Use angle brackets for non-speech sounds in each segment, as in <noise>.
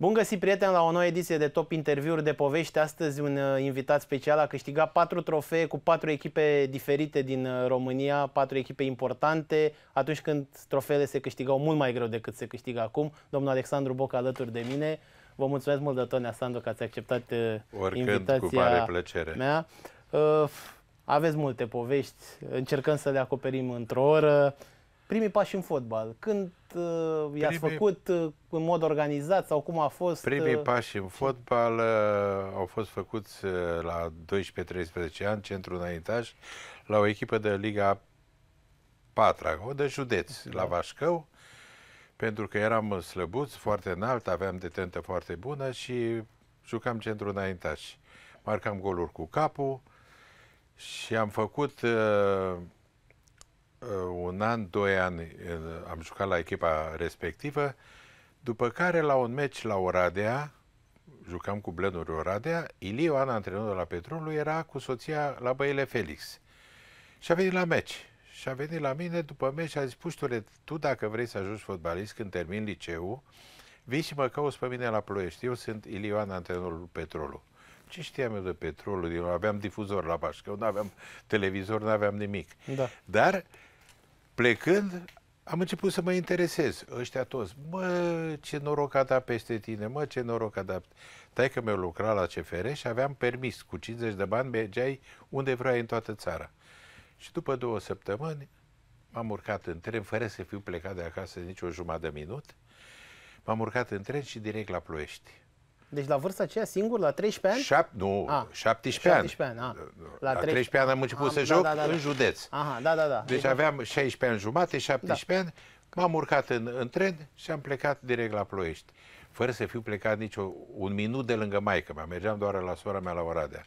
Bun găsit, prieteni, la o nouă ediție de Top Interviuri de Povești. Astăzi un uh, invitat special a câștigat patru trofee cu patru echipe diferite din uh, România, patru echipe importante, atunci când trofeele se câștigau mult mai greu decât se câștigă acum. Domnul Alexandru Boc alături de mine. Vă mulțumesc mult de tot, Neasandu, că ați acceptat uh, Oricând, invitația cu mare plăcere. mea. Aveți multe povești, încercăm să le acoperim într-o oră. Primii pași în fotbal. Când Uh, i-ați făcut uh, în mod organizat sau cum a fost? Primii uh, pași în fotbal au fost făcuți la 12-13 ani, centru înaintaș, la o echipă de Liga 4, de județ, da. la Vașcău, pentru că eram slăbuți, foarte înalt, aveam detentă foarte bună și jucam centru înaintaș. Marcam goluri cu capul și am făcut uh, Uh, un an, doi ani uh, am jucat la echipa respectivă, după care la un meci la Oradea, jucam cu Blenuri Oradea, Iliu Ana, antrenorul la Petrolul, era cu soția la Băile Felix. Și a venit la meci. Și a venit la mine după meci și a zis, Puștule, tu dacă vrei să ajungi fotbalist când termin liceul, vii și mă cauți pe mine la Ploiești. Eu sunt Ilioana, antrenorul Petrolul. Ce știam eu de petrolul? Eu aveam difuzor la Bașcău, nu aveam televizor, nu aveam nimic. Da. Dar Plecând, am început să mă interesez, ăștia toți. Mă, ce noroc a dat peste tine, mă, ce noroc a dat. Tai că mi-au lucrat la CFR și aveam permis. Cu 50 de bani mergeai unde vrei în toată țara. Și după două săptămâni m-am urcat în tren, fără să fiu plecat de acasă nici o jumătate de minut. M-am urcat în tren și direct la Ploiești. Deci la vârsta aceea singur, la 13 ani? Șap nu, a, 17, 17 ani. ani a. La, la 13 ani am început am, să da, joc da, da, da. în județ. Aha, da, da, da. Deci da. aveam 16 ani jumate, 17 da. ani, m-am urcat în, în tren și am plecat direct la Ploiești. Fără să fiu plecat nici o, un minut de lângă maică mea, mergeam doar la sora mea la Oradea.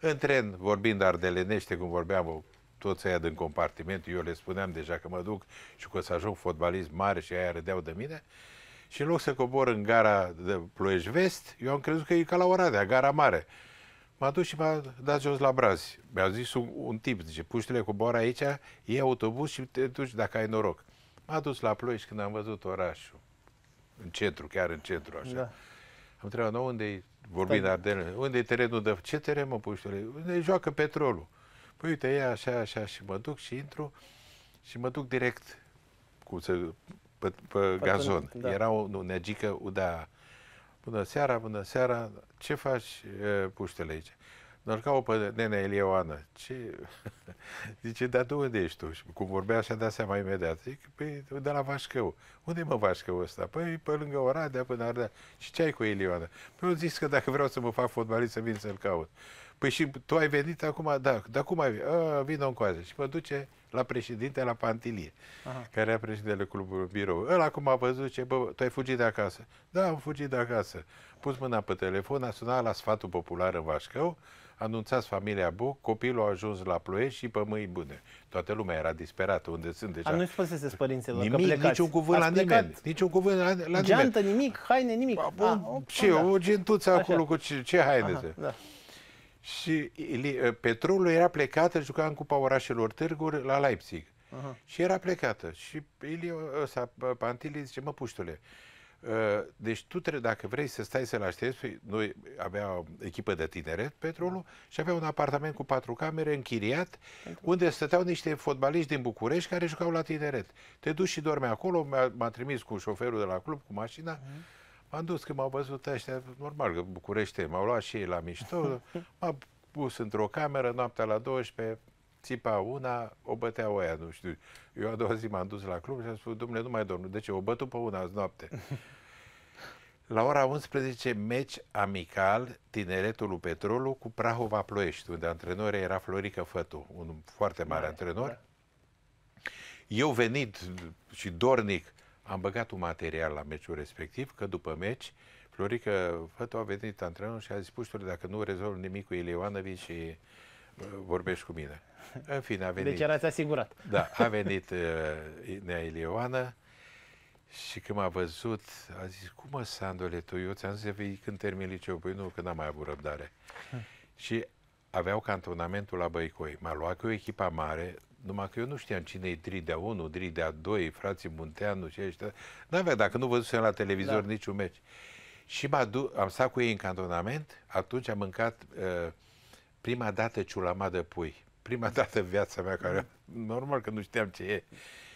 În tren, vorbind ardelenește, cum vorbeam toți aia din compartiment, eu le spuneam deja că mă duc și că o să ajung fotbalist mare și aia râdeau de mine, și în loc să cobor în gara de Ploiești Vest, eu am crezut că e ca la Oradea, gara mare. M-a dus și m-a dat jos la brazi. Mi-a zis un, un tip, zice, puștile coboară aici, e autobuz și te duci dacă ai noroc. M-a dus la Ploiești când am văzut orașul. În centru, chiar în centru, așa. Da. Am întrebat, nu, unde e, vorbind da. Ardele, unde e terenul de, ce teren mă puștile? Unde joacă petrolul? Păi uite, e așa, așa și mă duc și intru și mă duc direct, cu pe, pe gazon. Da. Era o neagică, uda. bună seara, bună seara, ce faci, puștele aici? Nărcau pe nene Elioana. Ce? <laughs> Zice, dar de unde ești tu? Și cum vorbea și-a dat seama imediat. Zic, păi, de la Vașcău. Unde mă Vașcău ăsta? Păi, pe lângă Oradea, până Ardea. Și ce ai cu Elioana? Păi eu zis că dacă vreau să mă fac fotbalist, să vin să-l caut. Păi și tu ai venit acum? Da, dar cum ai venit? Vină încoază. Și mă duce la președinte la Pantilie, Aha. care era președintele clubului birou. El acum a văzut ce, bă, tu ai fugit de acasă. Da, am fugit de acasă. Pus mâna pe telefon, a sunat la sfatul popular în Vașcău, anunțați familia Boc, copilul a ajuns la ploiești și pe mâini bune. Toată lumea era disperată unde sunt deja. A, nu-i spusese părinților nimic, că niciun cuvânt Ați la plecat. nimeni. Niciun cuvânt la, la Geantă, nimeni. nimic, haine, nimic. Ba, bun, a, ah, o, ce, da. o gentuță acolo cu ce, ce haine. Aha, da și ă, petrolul era plecată, juca în Cupa Orașelor Târguri la Leipzig. Aha. Și era plecată. Și Ilie, ă, ăsta, Pantili zice, mă, puștule, ă, deci tu trebuie, dacă vrei să stai să-l aștepți, păi, noi avea o echipă de tineret, Petrolul, și avea un apartament cu patru camere închiriat, Pentru... unde stăteau niște fotbaliști din București care jucau la tineret. Te duci și dormi acolo, m-a, trimis cu șoferul de la club, cu mașina, uh-huh. M-am dus când m-au văzut ăștia, normal că București, m-au luat și ei la mișto, <laughs> m au pus într-o cameră noaptea la 12, țipa una, o bătea oia, nu știu. Eu a doua zi m-am dus la club și am spus, domnule, nu mai domnul, De ce? O bătu pe una azi noapte. <laughs> La ora 11, meci amical, tineretul lui Petrolul cu Prahova Ploiești, unde antrenor era Florica Fătu, un foarte mare da, antrenor. Da. Eu venit și dornic, am băgat un material la meciul respectiv, că după meci, Florica Fătu a venit antrenorul și a zis, Puștule, dacă nu rezolv nimic cu Ilioana, vii și vorbești cu mine. În fine, a venit... Deci erați asigurat. Da, a venit uh, Nea Ilioana și când m-a văzut, a zis, cum mă, Sandole, tu, eu ți-am zis vii când termin liceu. Păi nu, că n-am mai avut răbdare. Hmm. și aveau cantonamentul la Băicoi. M-a luat cu echipa mare, numai că eu nu știam cine e Dridea 1, Dridea 2, frații Munteanu și ăștia. Nu avea dacă nu văzusem la televizor da. niciun meci. Și m am stat cu ei în cantonament, atunci am mâncat uh, prima dată ciulama de pui. Prima <laughs> dată în viața mea, care normal că nu știam ce e.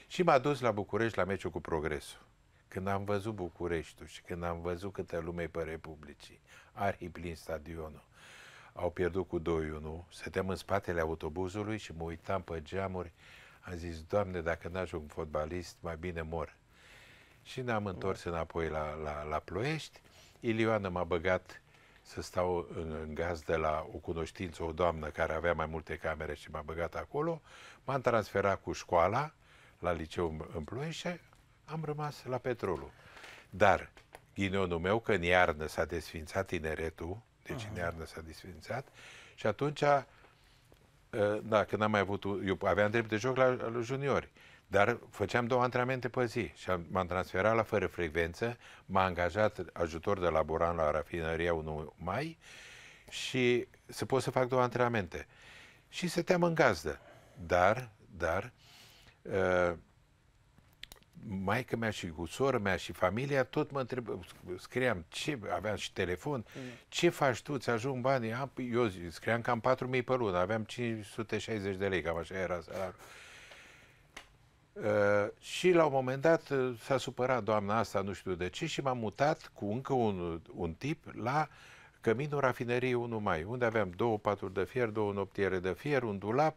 Și m-a dus la București la meciul cu Progresul. Când am văzut Bucureștiul și când am văzut câtă lume pe Republicii, arhi plin stadionul, au pierdut cu 2-1. Stăteam în spatele autobuzului și mă uitam pe geamuri. Am zis, Doamne, dacă n-ajung fotbalist, mai bine mor. Și ne-am întors da. înapoi la, la, la Ploiești. Ilioana m-a băgat să stau în, în gaz de la o cunoștință, o doamnă care avea mai multe camere și m-a băgat acolo. M-am transferat cu școala la liceu în Ploiești și am rămas la petrolul. Dar ghinionul meu că în iarnă s-a desfințat tineretul, deci în iarnă s-a disfințat. Și atunci, uh, da, când am mai avut, eu aveam drept de joc la, la juniori, dar făceam două antrenamente pe zi și am, m-am transferat la fără frecvență, m-a angajat ajutor de laborant la rafinăria 1 mai și să pot să fac două antrenamente. Și stăteam în gazdă. Dar, dar, uh, maica mea și cu sora mea și familia, tot mă întreb, scriam, ce, aveam și telefon, mm. ce faci tu, ți ajung banii? Am, păi, eu scriam cam 4.000 pe lună, aveam 560 de lei, cam așa era Uh, și la un moment dat uh, s-a supărat doamna asta, nu știu de ce, și m-am mutat cu încă un, un tip la Căminul Rafineriei 1 Mai, unde aveam două paturi de fier, două noptiere de fier, un dulap,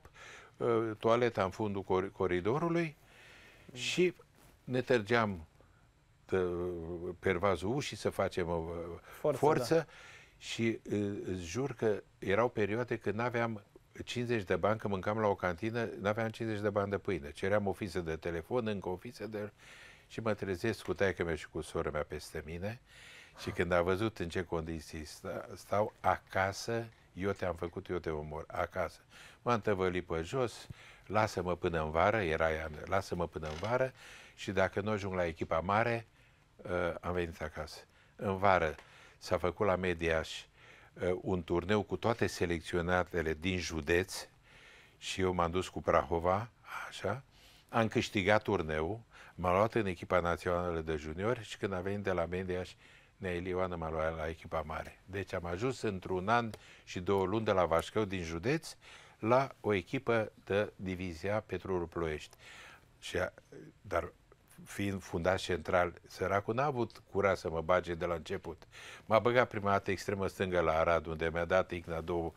uh, toaleta în fundul cor- coridorului mm. și ne tergeam pe pervazul ușii să facem o uh, forță, forță da. și uh, îți jur că erau perioade când n-aveam 50 de bani, că mâncam la o cantină, n-aveam 50 de bani de pâine. Ceream o fiță de telefon, încă o fiță de... Și mă trezesc cu taică mea și cu sora mea peste mine și când a văzut în ce condiții stau acasă, eu te-am făcut, eu te omor, acasă. M-am tăvălit pe jos, lasă-mă până în vară, era ea, lasă-mă până în vară și dacă nu ajung la echipa mare, uh, am venit acasă. În vară s-a făcut la Mediaș uh, un turneu cu toate selecționatele din județ și eu m-am dus cu Prahova, așa, am câștigat turneul, m-a luat în echipa națională de juniori și când a venit de la Mediaș, Neilioană m-a luat la echipa mare. Deci am ajuns într-un an și două luni de la Vașcău din județ la o echipă de divizia Petrolul Ploiești. Și, a, dar fiind fundat central, săracul n-a avut curaj să mă bage de la început. M-a băgat prima dată extremă stângă la Arad, unde mi-a dat Igna două,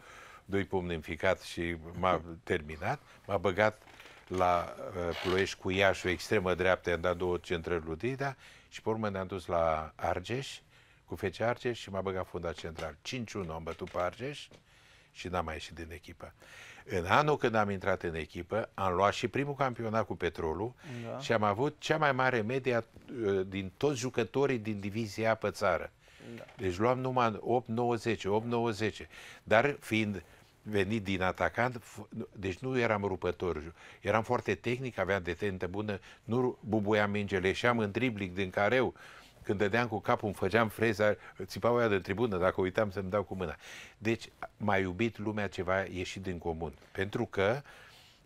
doi pumni în ficat și m-a terminat. M-a băgat la uh, Ploiești cu Iași, o extremă dreaptă, i-am dat două centrări lui Dida și pe urmă ne-am dus la Argeș, cu Fece Argeș și m-a băgat fundat central. 5-1 am bătut pe Argeș și n-am mai ieșit din echipă. În anul când am intrat în echipă, am luat și primul campionat cu petrolul da. și am avut cea mai mare media uh, din toți jucătorii din divizia A pe țară. Da. Deci luam numai 8-9-10, 8-9-10. Dar fiind venit din atacant, deci nu eram rupător. Eram foarte tehnic, aveam detentă bună, nu bubuiam mingele, am în dribling din careu, uh, când dădeam cu capul, îmi făceam freza, țipau aia de tribună, dacă uitam să-mi dau cu mâna. Deci m-a iubit lumea ceva ieșit din comun. Pentru că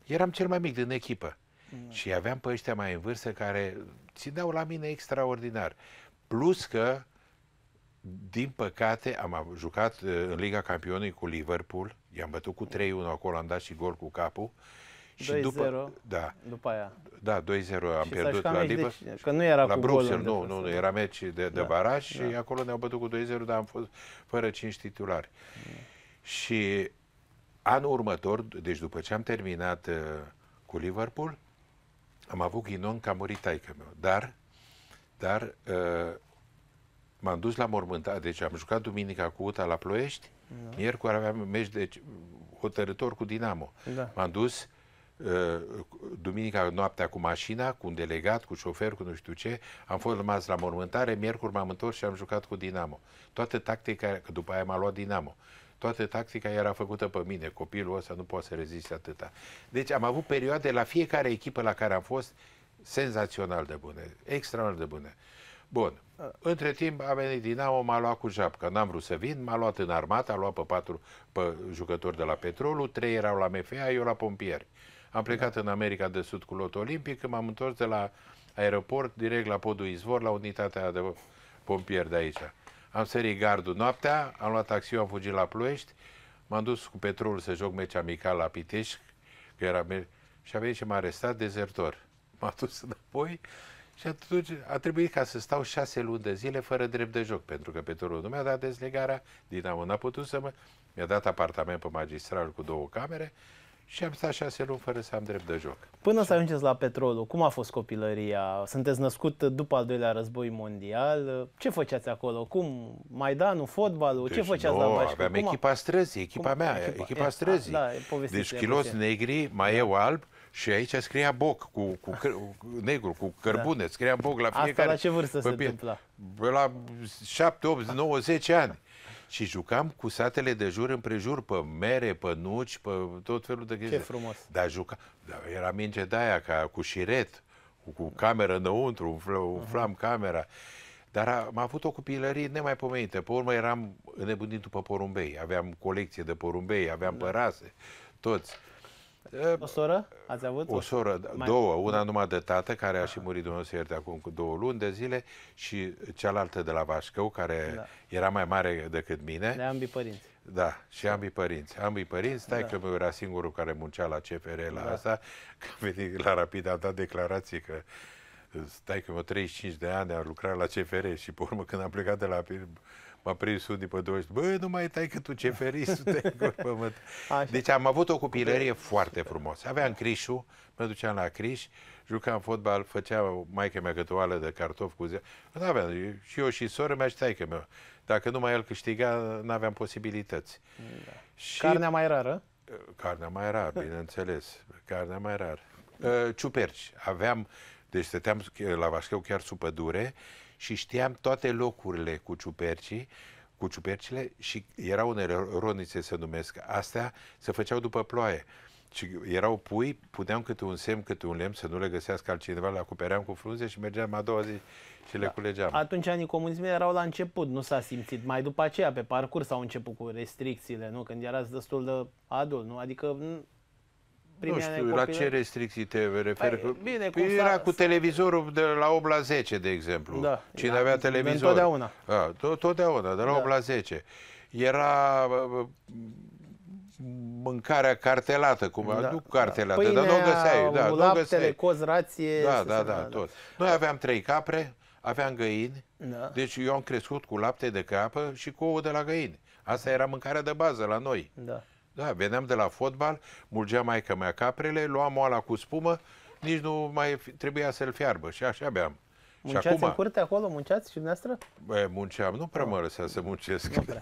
eram cel mai mic din echipă. Mm. Și aveam pe ăștia mai în vârstă care țineau la mine extraordinar. Plus că, din păcate, am jucat uh, în Liga Campionului cu Liverpool, i-am bătut cu 3-1 acolo, am dat și gol cu capul. Și după, da, după aia. Da, 2-0 am și pierdut la Libă. Adică deci, că nu era la cu Bruxelles, nu, nu, nu, era da. meci de, de da, baraj da. și acolo ne-au bătut cu 2-0, dar am fost fără 5 titulari. Mm. Și anul următor, deci după ce am terminat uh, cu Liverpool, am avut ghinon că a murit taică meu. Dar, dar uh, m-am dus la mormântare, deci am jucat duminica cu UTA la Ploiești, da. miercuri aveam meci de deci, hotărător cu Dinamo. Da. M-am dus Uh, duminica noaptea cu mașina, cu un delegat, cu șofer, cu nu știu ce, am fost rămas la mormântare, miercuri m-am întors și am jucat cu Dinamo. Toată tactica, că după aia m-a luat Dinamo, toată tactica era făcută pe mine, copilul ăsta nu poate să reziste atâta. Deci am avut perioade la fiecare echipă la care am fost senzațional de bune, extraordinar de bune. Bun. Între timp a venit Dinamo, m-a luat cu japca. N-am vrut să vin, m-a luat în armată, a luat pe patru pe jucători de la Petrolul, trei erau la MFA, eu la pompieri. Am plecat în America de Sud cu lot olimpic, m-am întors de la aeroport, direct la podul Izvor, la unitatea de pompieri de aici. Am sărit gardul noaptea, am luat taxiul, am fugit la Ploiești, m-am dus cu petrolul să joc meci amical la Pitești, că era și a venit și m-a arestat dezertor. <laughs> M-a dus înapoi și atunci a trebuit ca să stau șase luni de zile fără drept de joc, pentru că petrolul nu mi-a dat dezlegarea, Dinamo n-a putut să mă... Mi-a dat apartament pe magistral cu două camere și am stat șase luni fără să am drept de joc. Până să ajungeți la petrolul, cum a fost copilăria? Sunteți născut după al doilea război mondial. Ce făceați acolo? Cum? Maidanul, fotbalul? Deci, ce făceați no, la Bașcu? aveam cum echipa străzii, echipa cum? mea, echipa, echipa străzii. Da, deci chiloți negri, mai da. eu alb, și aici scria boc cu, cu, cu negru, cu cărbune, da. scria boc la fiecare. Asta la ce vârstă păi se întâmpla? La 7, 8, 9, 10 ani și jucam cu satele de jur împrejur, pe mere, pe nuci, pe tot felul de chestii. Ce frumos! Dar juca... da, era minge de aia, ca cu șiret, cu, cu cameră înăuntru, umflam, umflam uh-huh. camera. Dar am avut o copilărie nemaipomenită. Pe urmă eram înnebunit după porumbei. Aveam colecție de porumbei, aveam da. părase, toți. O soră? Ați avut? O soră, mai... două. Una numai de tată, care a și murit, Dumnezeu să ierte, acum cu două luni de zile și cealaltă de la Vașcău, care da. era mai mare decât mine. De ambii părinți. Da, și ambii părinți. Ambii părinți, stai da. că eu era singurul care muncea la CFR la da. asta, <laughs> că venit la rapid, a dat declarații că stai că eu 35 de ani am lucrat la CFR și pe urmă când am plecat de la M-a prins pe 20, bă, nu mai tai că tu ce feriți, tu <laughs> pământ. Deci am avut o copilărie foarte frumoasă. Aveam Crișu, mă duceam la Criș, jucam fotbal, făcea maica mea câte o de cartof cu zi. Nu aveam, și eu și sora mea și taică meu. Dacă numai el câștiga, nu aveam posibilități. Da. Și... Carnea mai rară? Uh, carnea mai rară, bineînțeles. Carnea mai rară. Uh, ciuperci. Aveam, deci stăteam la Vașcheu chiar sub pădure și știam toate locurile cu ciupercii, cu ciupercile și erau unele ronițe să numesc. Astea se făceau după ploaie. Și erau pui, puneam câte un semn, câte un lemn să nu le găsească altcineva, le acopeream cu frunze și mergeam a doua zi și da. le culegeam. Atunci anii comunismului erau la început, nu s-a simțit. Mai după aceea, pe parcurs, au început cu restricțiile, nu? Când erați destul de adult, nu? Adică nu știu, la ce restricții te referi? Păi, bine, cum era cu televizorul de la 8 la 10, de exemplu. Da, Cine da, avea televizor. Totdeauna. A, ah, to totdeauna, de la da. 8 la 10. Era uh, uh, mâncarea cartelată, cum da, nu cartelată, da. Pâinea, dar nu găseai. Da, laptele, găseai. coz, rație. Da, da, da, da, tot. Noi aveam trei capre, aveam găini, da. deci eu am crescut cu lapte de capă și cu ouă de la găini. Asta era mâncarea de bază la noi. Da. Da, veneam de la fotbal, mulgea că mea caprele, luam oala cu spumă, nici nu mai trebuia să-l fiarbă și așa beam. Munceați acum, în curte acolo? Munceați și dumneavoastră? Bă, munceam, nu prea mă lăsa să muncesc. Nu,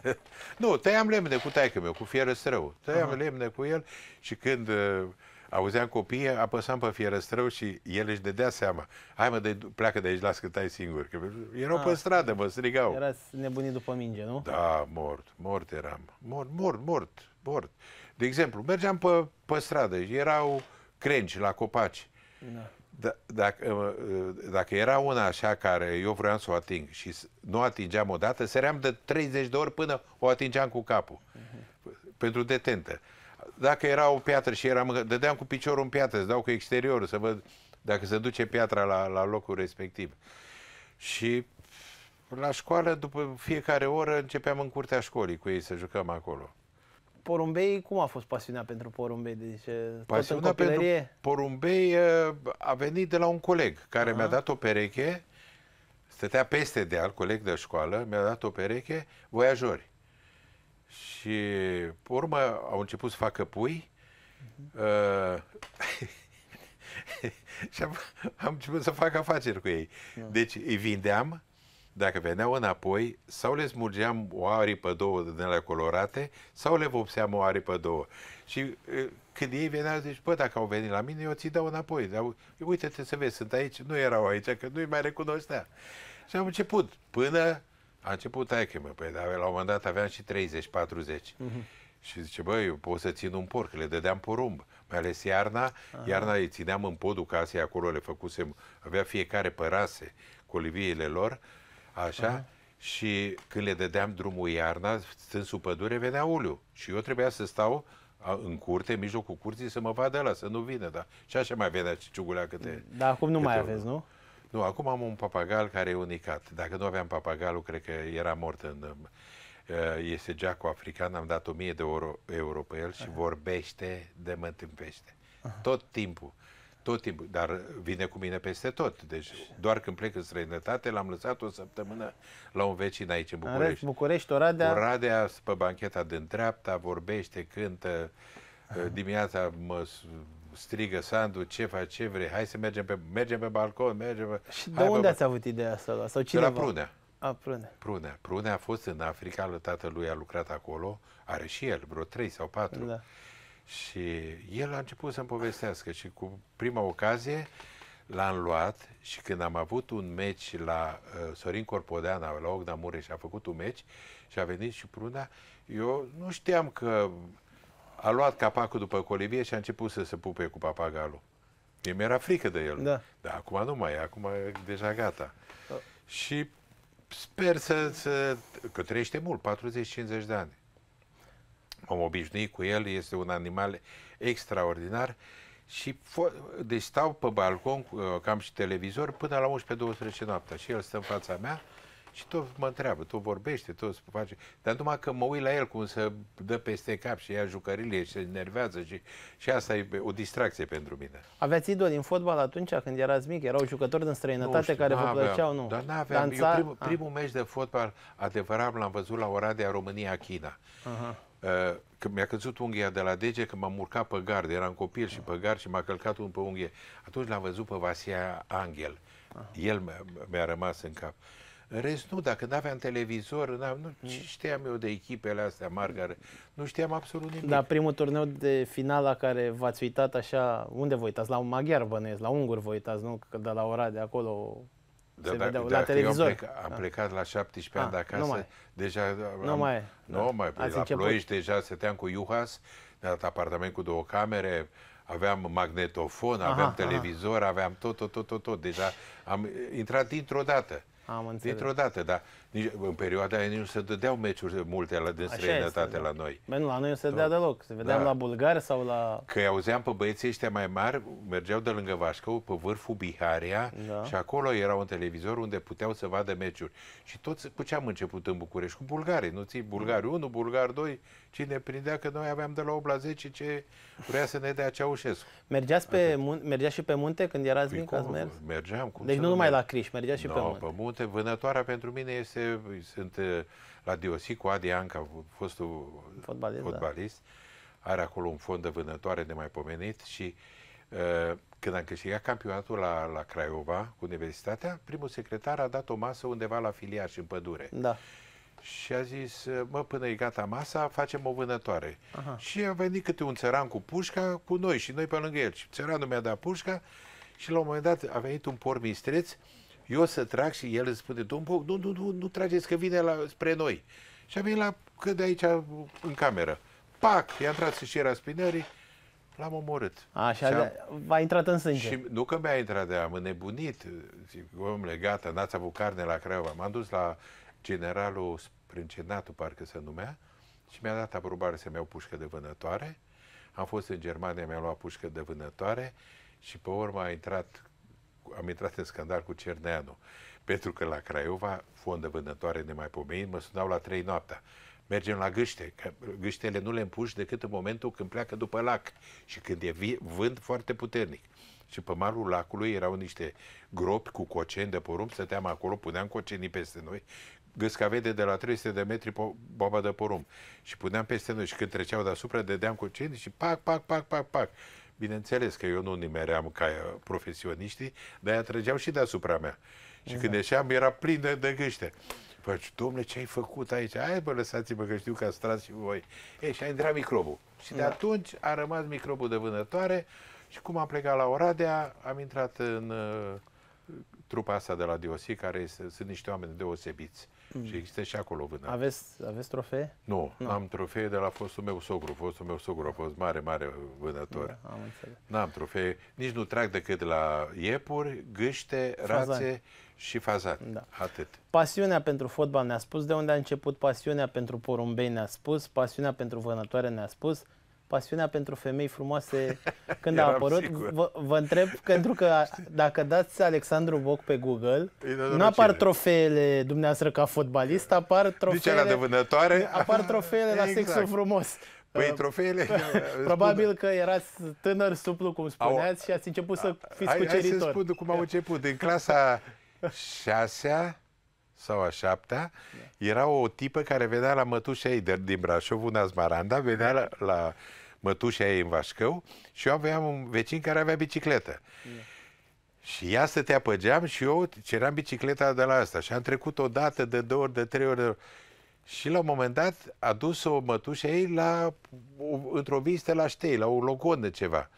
<laughs> nu tăiam lemne cu taică meu, cu fierăstrău. Tăiam uh-huh. lemne cu el și când uh, auzeam copiii, apăsam pe fierăstrău și el își dădea seama. Hai mă, de, pleacă de aici, las că tai singur. Că erau ah, pe stradă, mă strigau. Erați nebunit după minge, nu? Da, mort, mort eram. Mort, mort, mort bord. De exemplu, mergeam pe, pe stradă, erau crengi la copaci. Da. da dacă, uh, uh, dacă era una așa care eu vreau să o ating și nu o atingeam odată, seream de 30 de ori până o atingeam cu capul. Uh-huh. Pentru detentă. Dacă era o piatră și eram, dădeam cu piciorul în piatră, îți dau cu exteriorul să văd dacă se duce piatra la, la locul respectiv. Și la școală, după fiecare oră, începeam în curtea școlii cu ei să jucăm acolo porumbei, cum a fost pasiunea pentru porumbei? Deci, pasiunea eh, tot în pentru porumbei eh, a venit de la un coleg care mi-a dat o pereche, stătea peste de al coleg de școală, mi-a dat o pereche, voiajori. Și pe urmă au început să facă pui uh-huh. uh, <laughs> și am, am început să fac afaceri cu ei. Da. Deci îi vindeam, dacă veneau înapoi, sau le smurgeam o aripă două din ele colorate, sau le vopseam o aripă două. Și când ei veneau, zici, bă, dacă au venit la mine, eu ți dau înapoi. uite-te să vezi, sunt aici, nu erau aici, că nu-i mai recunoștea. Și am început, până a început aia mă, păi, dar la un moment dat aveam și 30-40. Uh-huh. Mhm. Și zice, băi, eu pot să țin un porc, le dădeam porumb, mai ales iarna. Aha. Iarna îi țineam în podul casei, acolo le făcusem, avea fiecare părase cu liviile lor Așa? Uh-huh. Și când le dădeam drumul iarna, stând sub pădure, venea uliu. Și eu trebuia să stau în curte, în mijlocul curții, să mă vadă la să nu vină. Da. Și așa mai venea ciugulea câte... Dar acum nu mai aveți, nu? Nu, acum am un papagal care e unicat. Dacă nu aveam papagalul, cred că era mort în... Uh, este geacul african, am dat 1000 de euro, euro pe el și Aha. vorbește de mă tâmpește. Tot timpul tot timpul, dar vine cu mine peste tot. Deci doar când plec în străinătate, l-am lăsat o săptămână la un vecin aici în București. În București, Oradea. Oradea, pe bancheta din dreapta, vorbește, cântă, ah. dimineața mă strigă Sandu, ce faci, ce vrei, hai să mergem pe, mergem pe balcon, mergem pe... Și de unde bă, ați avut ideea asta? Sau cineva? De la Prunea. A, Prunea. Prunea. Prunea a fost în Africa, lui a lucrat acolo, are și el vreo trei sau patru. Da. Și el a început să-mi povestească și cu prima ocazie l-am luat și când am avut un meci la uh, Sorin Corpodeana, la Ogna Mureș, a făcut un meci și a venit și Pruna, eu nu știam că a luat capacul după colibie și a început să se pupe cu papagalul. Mie mi-era frică de el. Da. Dar acum nu mai e, acum e deja gata. Da. Și sper să, să... că trăiește mult, 40-50 de ani am obișnuit cu el, este un animal extraordinar și deci stau pe balcon, uh, cam și televizor, până la 11-12 noaptea și el stă în fața mea și tot mă întreabă, tot vorbește, tot face. Dar numai că mă uit la el cum se dă peste cap și ia jucările și se enervează și, și asta e o distracție pentru mine. Aveați idol în fotbal atunci când erați mic? Erau jucători din străinătate știu, care vă plăceau? Nu, dar n-aveam. Eu prim, ah. primul meci de fotbal adevărat l-am văzut la Oradea, România-China. Uh-huh. Eh, că mi-a căzut unghia de la dege că m-am urcat pe gard, eram copil și pe gard și m-a călcat un pe unghie. Atunci l-am văzut pe Vasia Angel. Ah. El mi-a rămas în cap. În rest, nu, dacă nu aveam televizor, nu știam eu de echipele astea Margaret, nu știam absolut nimic. Dar primul turneu de finala care v-ați uitat așa, unde vă uitați? La un maghiar bănuiesc, la ungur vă uitați, nu? Că de la ora de acolo da, se da, vedeau, la televizor. Am plecat, ah. am plecat la 17 ani de ah, acasă, Nu mai. deja... Nu am, mai Nu da. mai, Ați la început? Ploiești deja stăteam cu Iuhas, ne a dat apartament cu două camere, aveam magnetofon, aha, aveam televizor, aha. aveam tot, tot, tot, tot, tot. Deja am intrat dintr-o dată. Am înțeles. Dintr-o dată, dar nici, în perioada aia nu se dădeau meciuri multe la, din străinătate la noi. Bă, da. nu, la noi nu se dădea deloc. Se vedeam da. la bulgari sau la... Că auzeam pe băieții ăștia mai mari, mergeau de lângă Vașcău, pe vârful Biharia da. și acolo era un televizor unde puteau să vadă meciuri. Și toți, cu ce am început în București? Cu bulgari. Nu ții bulgari 1, bulgari 2, cine prindea că noi aveam de la 8 la 10 ce vrea să ne dea Ceaușescu. Mergeați, pe mun- mergeați și pe munte când erați păi mic? Mergeam. Cum deci nu numai la Criș, mergeați și no, pe munte. pe munte. Vânătoarea pentru mine este sunt la eh, cu Adi Anca, fostul fotbalist, da. fotbalist da. are acolo un fond de vânătoare de mai pomenit și uh, când am câștigat campionatul la, la Craiova cu universitatea, primul secretar a dat o masă undeva la filiaș în pădure. Da. Și a zis, eh, mă, până e gata masa, facem o vânătoare. Aha. Și a venit câte un țăran cu pușca, cu noi și noi pe lângă el. Și țăranul mi-a dat pușca și la un moment dat a venit un pormistreț mistreț eu să trag și el îți spune, domn Boc, nu, nu, nu, nu trageți că vine la, spre noi. Și a venit la, că de aici în cameră. Pac, i-a intrat și era spinării, l-am omorât. Așa, am... v-a intrat în sânge. Și nu că mi-a intrat de am înnebunit. Zic, omule, gata, n-ați avut carne la Craiova. M-am dus la generalul Sprâncenatul, parcă se numea, și mi-a dat aprobare să-mi iau pușcă de vânătoare. Am fost în Germania, mi-a luat pușcă de vânătoare și pe urmă a intrat am intrat în scandal cu Cerneanu, pentru că la Craiova, fondă vânătoare pomeni, mă sunau la trei noaptea. Mergem la gâște, că gâștele nu le împuși decât în momentul când pleacă după lac și când e vânt foarte puternic. Și pe malul lacului erau niște gropi cu coceni de porumb, stăteam acolo, puneam cocenii peste noi, gâscavete de la 300 de metri po- boaba de porumb. Și puneam peste noi și când treceau deasupra, dădeam cocenii și pac, pac, pac, pac, pac. Bineînțeles că eu nu nimeream ca profesioniștii, dar ea trăgeau și deasupra mea. Și exact. când ieșeam, era plin de, de gâște. Păi, domnule, ce ai făcut aici? Hai, bă, lăsați-mă că știu că ați tras și voi. E, și a intrat microbul. Și de da. atunci a rămas microbul de vânătoare și cum am plecat la Oradea, am intrat în uh, trupa asta de la Diosi, care este, sunt niște oameni deosebiți. Mm. Și există și acolo vânăt. Aveți, aveți trofee? Nu, nu, am trofee de la fostul meu socru. Fostul meu socru a fost mare, mare vânător. Da, am înțeles. N-am trofee, nici nu trag decât la iepuri, gâște, Fazan. rațe și fazat. Da. Atât. Pasiunea pentru fotbal ne-a spus de unde a început, pasiunea pentru porumbei ne-a spus, pasiunea pentru vânătoare ne-a spus, pasiunea pentru femei frumoase <laughs> când a apărut. Vă, vă întreb, pentru că dacă dați Alexandru Boc pe Google, păi, da, da, nu da, apar trofeele dumneavoastră ca fotbalist, <laughs> apar trofeele... Nici de vânătoare. Apar trofeele exact. la sexul frumos. Păi uh, trofeele... <laughs> Probabil spun, că erați tânăr, suplu, cum spuneați, au, și ați început să fiți hai, cuceritor. Hai să spun cum au început. În clasa 6 sau a șaptea, da. era o tipă care venea la mătușa ei de, din Brașov, una Smaranda, venea la, la mătușa ei în Vașcău și eu aveam un vecin care avea bicicletă. Da. Și ea stătea pe geam și eu ceream bicicleta de la asta. Și am trecut o dată, de două ori, de trei ori. De... Și la un moment dat a dus-o mătușa ei la, într-o vizită la ștei, la un logon de ceva.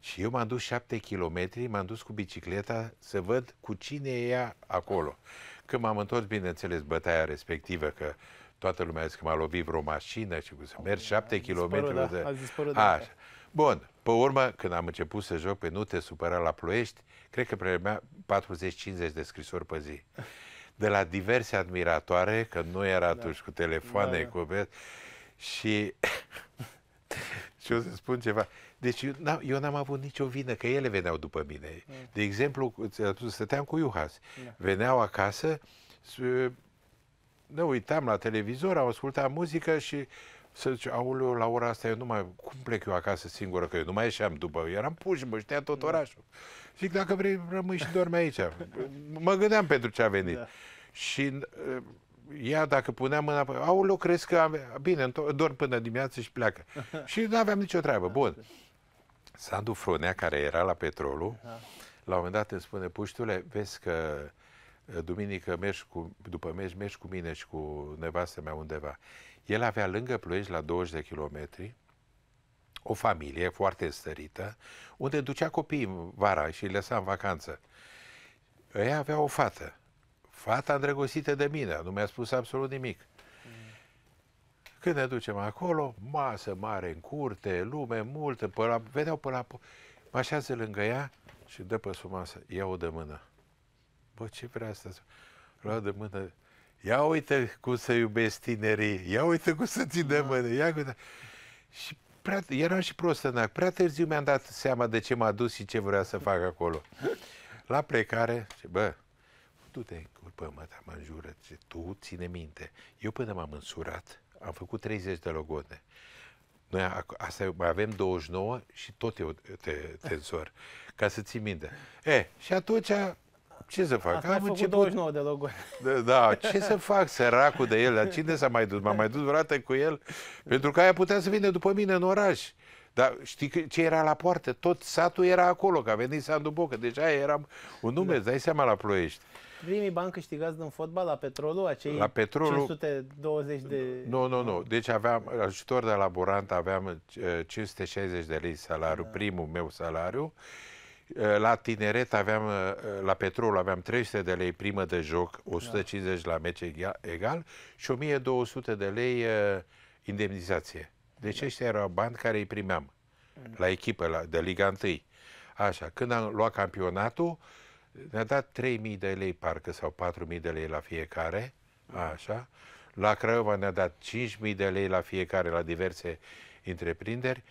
Și eu m-am dus șapte kilometri, m-am dus cu bicicleta să văd cu cine e ea acolo. Când m-am întors, bineînțeles, bătaia respectivă, că toată lumea a zis că m-a lovit vreo mașină și cum să merg șapte kilometri. Da, de... da. da. Bun, pe urmă, când am început să joc pe Nu te supăra la ploiești, cred că primea 40-50 de scrisori pe zi. De la diverse admiratoare, că nu era da. atunci da. cu telefoane, da, da. cu... Și... <laughs> și o să spun ceva. Deci eu n-am avut nicio vină, că ele veneau după mine. Mm. De exemplu, stăteam cu Iuhas. Da. Veneau acasă, ne uitam la televizor, am ascultat muzică și să zice, aoleu, la ora asta eu nu mai, cum plec eu acasă singură, că eu nu mai ieșeam după, eu eram puș, mă știa tot da. orașul. Zic, dacă vrei, rămâi și dormi aici. Mă gândeam pentru ce a venit. Da. Și ea, dacă punea mâna pe... Aoleu, crezi că... Am... Bine, dorm până dimineață și pleacă. <laughs> și nu aveam nicio treabă. Bun. Sandu Fronea, care era la petrolul, da. la un moment dat îmi spune, puștule, vezi că uh, duminică mergi cu, după mergi, mergi cu mine și cu nevastă mea undeva. El avea lângă Ploiești, la 20 de kilometri, o familie foarte stărită, unde ducea copiii vara și îi lăsa în vacanță. Ei avea o fată. Fata îndrăgostită de mine, nu mi-a spus absolut nimic. Când ne ducem acolo, masă mare în curte, lume multă, pe la, vedeau pe la... Mă așează lângă ea și dă pe sub masă, ia-o de mână. Bă, ce vrea asta? Vreau de mână, ia uite cum să iubesc tinerii, ia uite cum să ții de da. mână, ia uite. Și prea, eram și prost în Prea târziu mi-am dat seama de ce m-a dus și ce vrea să fac acolo. La plecare, ce, bă, tu te încurpă, mă, mă înjură, tu ține minte. Eu până m-am însurat, am făcut 30 de logodne. Noi asta mai avem 29 și tot eu te, tensor, ca să ții minte. E, și atunci ce să fac? Asta am făcut început... 29 de logodne. Da, da, ce să fac, săracul de el? La cine s-a mai dus? M-am mai dus vreodată cu el? Pentru că aia putea să vină după mine în oraș. Dar știi ce era la poartă? Tot satul era acolo, că a venit Sandu Bocă. Deci aia eram un nume, da. dai seama la ploiești. Primii bani câștigați din fotbal la petrolul, acei la petrolul, 520 de... Nu, nu, nu. Deci aveam ajutor de laborant, aveam 560 uh, de lei salariu, da. primul meu salariu. Uh, la tineret aveam, uh, la petrol aveam 300 de lei primă de joc, 150 da. la meci egal, și 1200 de lei indemnizație. Deci da. ăștia erau bani care îi primeam da. la echipă la, de Liga 1. Așa, când am luat campionatul, uh, ne-a dat 3.000 de lei parcă sau 4.000 de lei la fiecare, așa. La Craiova ne-a dat 5.000 de lei la fiecare, la diverse întreprinderi.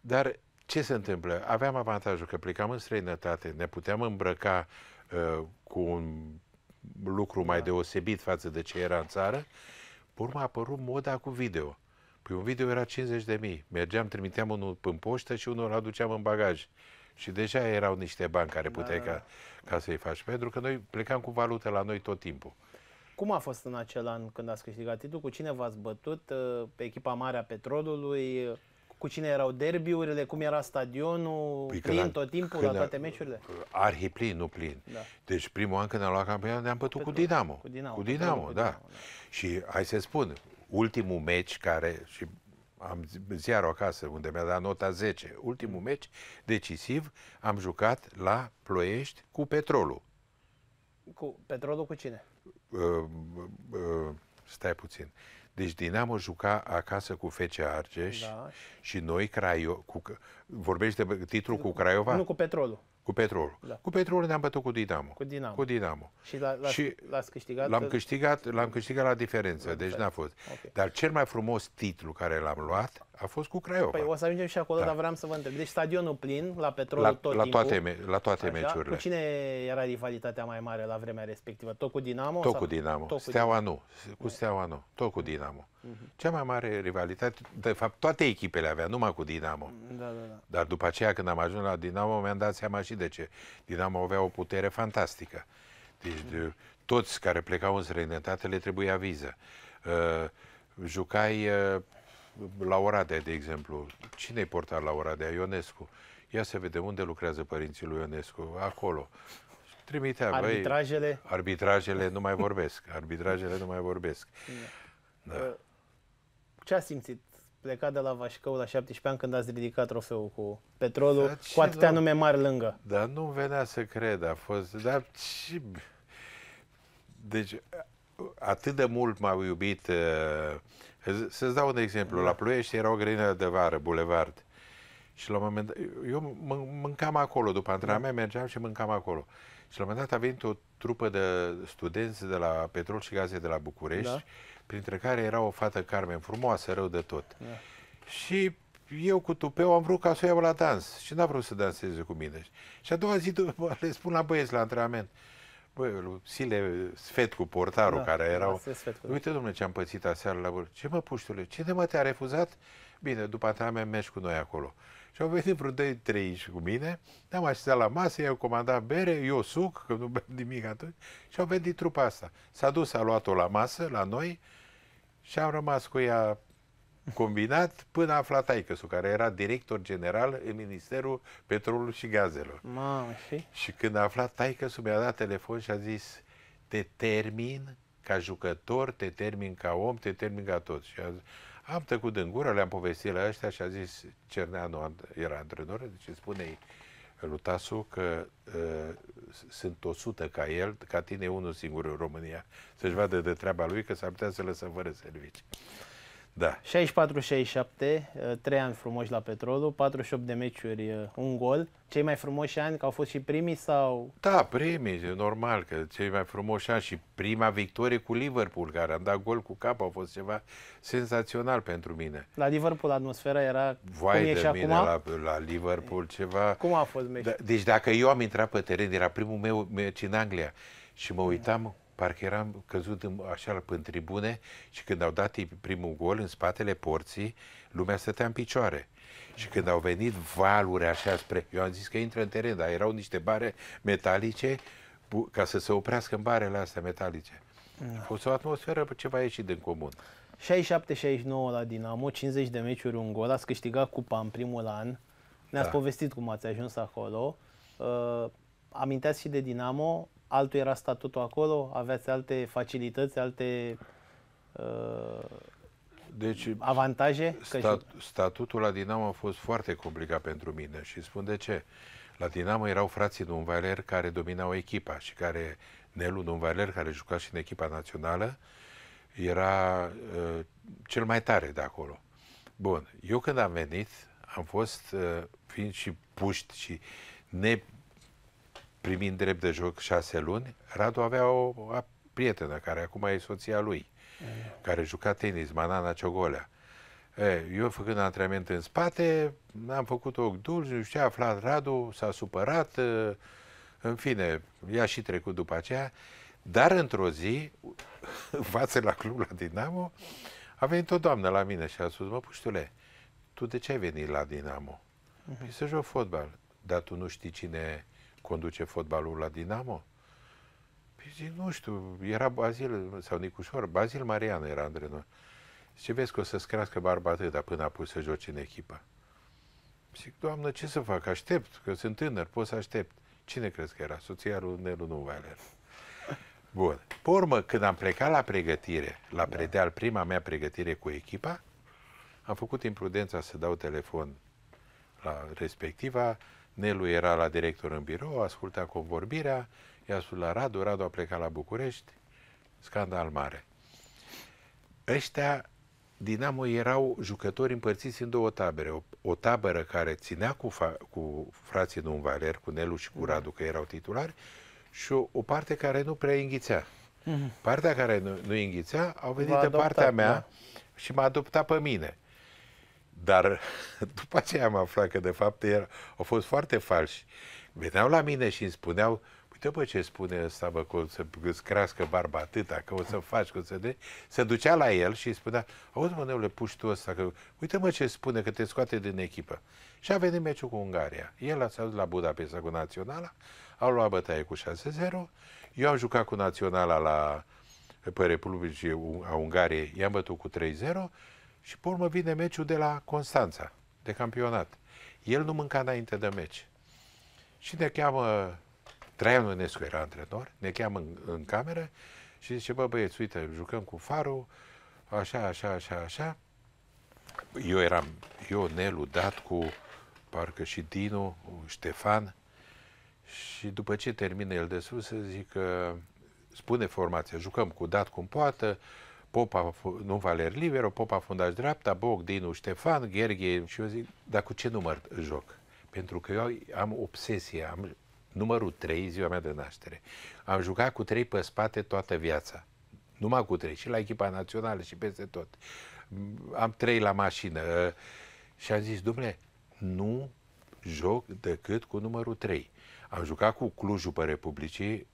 Dar ce se întâmplă? Aveam avantajul că plecam în străinătate, ne puteam îmbrăca uh, cu un lucru mai da. deosebit față de ce era în țară. Pe urmă a apărut moda cu video. Păi un video era 50 de mii. Mergeam, trimiteam unul în poștă și unul îl aduceam în bagaj. Și deja erau niște bani care puteai da. ca, ca să-i faci, pentru că noi plecam cu valută la noi tot timpul. Cum a fost în acel an când ați câștigat titlul? Cu cine v-ați bătut? Ă, pe echipa mare a Petrolului? Cu cine erau derbiurile? Cum era stadionul? Păi plin tot timpul la toate meciurile? Arhiplin, nu plin. Da. Deci primul an când am luat campionat ne-am bătut Petrol. cu Dinamo. Cu Dinamo, cu Dinamo, da. Cu Dinamo, da. Și hai să spun, ultimul meci care, și am ziarul acasă unde mi-a dat nota 10, ultimul meci decisiv, am jucat la Ploiești cu Petrolul. Cu Petrolul cu cine? Uh, uh, uh stai puțin. Deci Dinamo juca acasă cu Fece Argeș da. și noi Craio, cu, vorbește titlul cu Craiova? Nu, cu Petrolul. Cu petrolul. Da. Cu petrolul ne-am bătut cu Dinamo. Cu Dinamo. Cu Dinamo. Și, la, la, și l-ați câștigat? L-am câștigat, l-am câștigat la diferență, la deci n-a fost. Okay. Dar cel mai frumos titlu care l-am luat a fost cu Craiova. Păi o să ajungem și acolo, da. dar vreau să vă întreb. Deci stadionul plin, la petrol la, tot la timpul, la toate așa? meciurile. Cu cine era rivalitatea mai mare la vremea respectivă? Tot cu Dinamo? Tot sau? cu Dinamo. Tot cu Steaua Dinamo. nu. Cu Steaua nu. Tot cu Dinamo. Uh-huh. Cea mai mare rivalitate, de fapt toate echipele avea, numai cu Dinamo. Mm, da, da, da. Dar după aceea când am ajuns la Dinamo mi-am dat seama și de ce. Dinamo avea o putere fantastică. Deci uh-huh. de, toți care plecau în străinătate le trebuia viză. Uh, jucai... Uh, la Oradea, de exemplu. Cine-i portar la Oradea? Ionescu. Ia să vedem unde lucrează părinții lui Ionescu. Acolo. Trimitea, arbitrajele. Băi, arbitrajele nu mai vorbesc. Arbitrajele nu mai vorbesc. Da. da. Ce a simțit plecat de la Vașcău la 17 ani când ați ridicat trofeul cu petrolul, da, cu atâtea nu... nume mari lângă. Dar nu venea să cred, a fost... Dar ce... Deci atât de mult m-au iubit. Uh, să-ți dau un exemplu. La Ploiești era o grădină de vară, bulevard. Și la un moment dat, eu mâncam acolo, după antrenament da. mergeam și mâncam acolo. Și la un moment dat a venit o trupă de studenți de la Petrol și Gaze de la București, da. printre care era o fată Carmen, frumoasă, rău de tot. Da. Și eu cu tupeu am vrut ca să o iau la dans și n-a vrut să danseze cu mine. Și a doua zi le spun la băieți la antrenament, Băi, Sile Sfetcu, portarul da, care da, erau... Uite, domnule, ce am pățit aseară la vârf. Ce mă, puștule, ce de mă te-a refuzat? Bine, după ta mea mergi cu noi acolo. Și au venit vreo 2 trei cu mine, ne-am așezat la masă, i-au comandat bere, eu suc, că nu beau nimic atunci, și au venit trupa asta. S-a dus, a luat-o la masă, la noi, și am rămas cu ea combinat până a aflat Aicăsu, care era director general în Ministerul Petrolului și Gazelor. Mamă, fi? Și când a aflat Taicăsu, mi-a dat telefon și a zis te termin ca jucător, te termin ca om, te termin ca tot. Și a zis, am tăcut din gură, le-am povestit la ăștia și a zis, Cerneanu era antrenor, deci spune Lutasu că uh, sunt 100 ca el, ca tine unul singur în România, să-și vadă de treaba lui, că s-ar putea să lăsăm fără servicii. Da. 64-67, 3 uh, ani frumoși la Petrolul, 48 de meciuri, uh, un gol. Cei mai frumoși ani, că au fost și primii sau... Da, primii, normal, că cei mai frumoși ani și prima victorie cu Liverpool, care am dat gol cu cap, a fost ceva senzațional pentru mine. La Liverpool atmosfera era Vai cum e de și mine, acum? La, la Liverpool ceva... Cum a fost meciul? Da, deci dacă eu am intrat pe teren, era primul meu meci în Anglia și mă uitam, parcă eram căzut în, așa în tribune și când au dat primul gol în spatele porții, lumea stătea în picioare. Și când au venit valuri așa spre... Eu am zis că intră în teren, dar erau niște bare metalice ca să se oprească în barele astea metalice. Da. A fost o atmosferă ceva ieșit din comun. 67-69 la Dinamo, 50 de meciuri, un gol, ați câștigat cupa în primul an, ne-ați da. povestit cum ați ajuns acolo. Uh, aminteați și de Dinamo, altul era statutul acolo, aveați alte facilități, alte uh, deci, avantaje? Stat, și... Statutul la Dinamo a fost foarte complicat pentru mine și spun de ce. La Dinamo erau frații Dunvaler care dominau echipa și care, Nelu Dunvaler, care juca și în echipa națională, era uh, cel mai tare de acolo. Bun, eu când am venit, am fost, uh, fiind și puști și ne primind drept de joc șase luni, Radu avea o, o prietenă care acum e soția lui, e. care juca tenis, Manana Ciogolea. E, eu făcând antrenament în spate, am făcut o dulci, nu știu, a aflat Radu, s-a supărat, în fine, i-a și trecut după aceea, dar într-o zi, în <laughs> față la club la Dinamo, a venit o doamnă la mine și a spus, mă, puștule, tu de ce ai venit la Dinamo? Uh-huh. Să joc fotbal. Dar tu nu știi cine conduce fotbalul la Dinamo? Păi zic, nu știu, era Bazil, sau Nicușor, Bazil Marian era antrenor. Zice, vezi că o să-ți crească barba atâta până apoi să joci în echipă. Zic, doamnă, ce să fac? Aștept, că sunt tânăr, pot să aștept. Cine crezi că era? Soția lui Nelu Nuvaler. Bun. Pe urmă, când am plecat la pregătire, la da. prima mea pregătire cu echipa, am făcut imprudența să dau telefon la respectiva Nelu era la director în birou, asculta convorbirea, i-a spus la Radu, Radu a plecat la București, scandal mare. Ăștia, Dinamo, erau jucători împărțiți în două tabere. O, o tabără care ținea cu, fa- cu frații Dom Valer, cu Nelu și cu mm. Radu, că erau titulari, și o, o parte care nu prea înghițea. Mm-hmm. Partea care nu, nu înghițea, au venit de partea mea da. și m-a adoptat pe mine. Dar <laughs> după aceea am aflat că de fapt era, au fost foarte falși. Veneau la mine și îmi spuneau, uite bă ce spune ăsta bă, că o să îți crească barba atâta, că o să faci, că o să de... Se ducea la el și îi spunea, auzi mă neule, puși tu ăsta, că uite mă ce spune, că te scoate din echipă. Și a venit meciul cu Ungaria. El a dus la Budapesta cu Naționala, au luat bătaie cu 6-0, eu am jucat cu Naționala la pe Republicii a Ungariei, i-am bătut cu 3-0 și pe urmă vine meciul de la Constanța, de campionat. El nu mânca înainte de meci. Și ne cheamă, Traian Unescu era antrenor, ne cheamă în, în cameră și zice, bă băieți, uite, jucăm cu farul, așa, așa, așa, așa. Eu eram, eu, Nelu, dat cu, parcă și Dinu, Ștefan, și după ce termină el de sus, să zic că spune formația, jucăm cu dat cum poată, Popa, nu Valer Libero, Popa fundaș dreapta, Dinu, Ștefan, Gherghe și eu zic, dar cu ce număr joc? Pentru că eu am obsesie, am numărul 3, ziua mea de naștere. Am jucat cu 3 pe spate toată viața. Numai cu 3, și la echipa națională și peste tot. Am 3 la mașină. Și am zis, dumne, nu joc decât cu numărul 3. Am jucat cu Clujul pe Republicii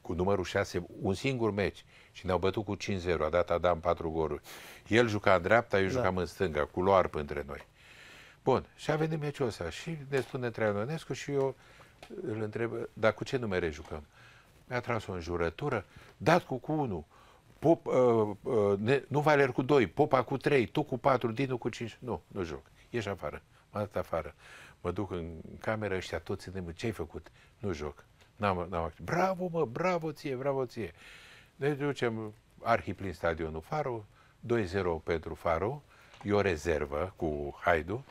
cu numărul 6, un singur meci și ne-au bătut cu 5-0, a dat Adam 4 goluri. El juca în dreapta, eu da. jucam da. în stânga, cu luarp între noi. Bun, și a venit meciul ăsta și ne spune Traianonescu și eu uh, îl întreb, dar cu ce numere jucăm? Mi-a tras o înjurătură, dat cu cu 1, Pop, uh, uh, ne, nu Valer cu 2, Popa cu 3, tu cu 4, Dinu cu 5, nu, nu joc, ieși afară, m-am dat afară. Mă duc în cameră, ăștia toți ne ce-ai făcut? Nu joc. N-am, n-am acceptat. Bravo, mă, bravo ție, bravo ție. Ne ducem arhi prin stadionul Faro, 2-0 pentru Faro, e o rezervă cu Haidu,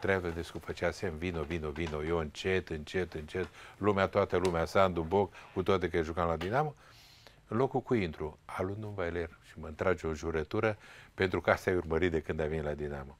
Trevenescu făcea semn, vino, vino, vino, eu încet, încet, încet, lumea, toată lumea, Sandu, Boc, cu toate că jucam la Dinamo, în locul cu intru, a un bailer și mă întrage o jurătură pentru că asta ai urmărit de când a venit la Dinamo.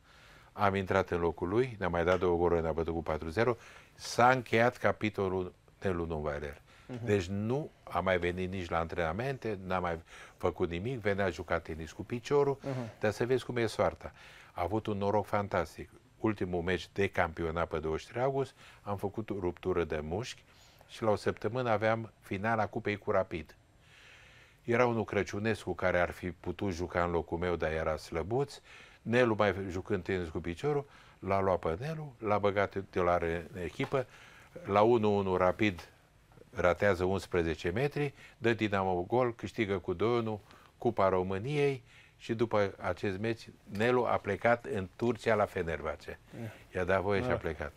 Am intrat în locul lui, ne-a mai dat două goluri, ne-a bătut cu 4-0, s-a încheiat capitolul Nelu nu mai uh Deci nu a mai venit nici la antrenamente, n-a mai făcut nimic, venea a tenis cu piciorul, uh-huh. dar să vezi cum e soarta. A avut un noroc fantastic. Ultimul meci de campionat pe 23 august, am făcut o ruptură de mușchi și la o săptămână aveam finala cupei cu rapid. Era unul Crăciunescu care ar fi putut juca în locul meu, dar era slăbuț. Nelu mai jucând tenis cu piciorul, l-a luat pe Nelu, l-a băgat de la echipă, la 1-1 rapid ratează 11 metri, dă Dinamo gol, câștigă cu 2-1 Cupa României și după acest meci Nelu a plecat în Turcia la Fenerbahce. I-a dat voie da. și a da. plecat.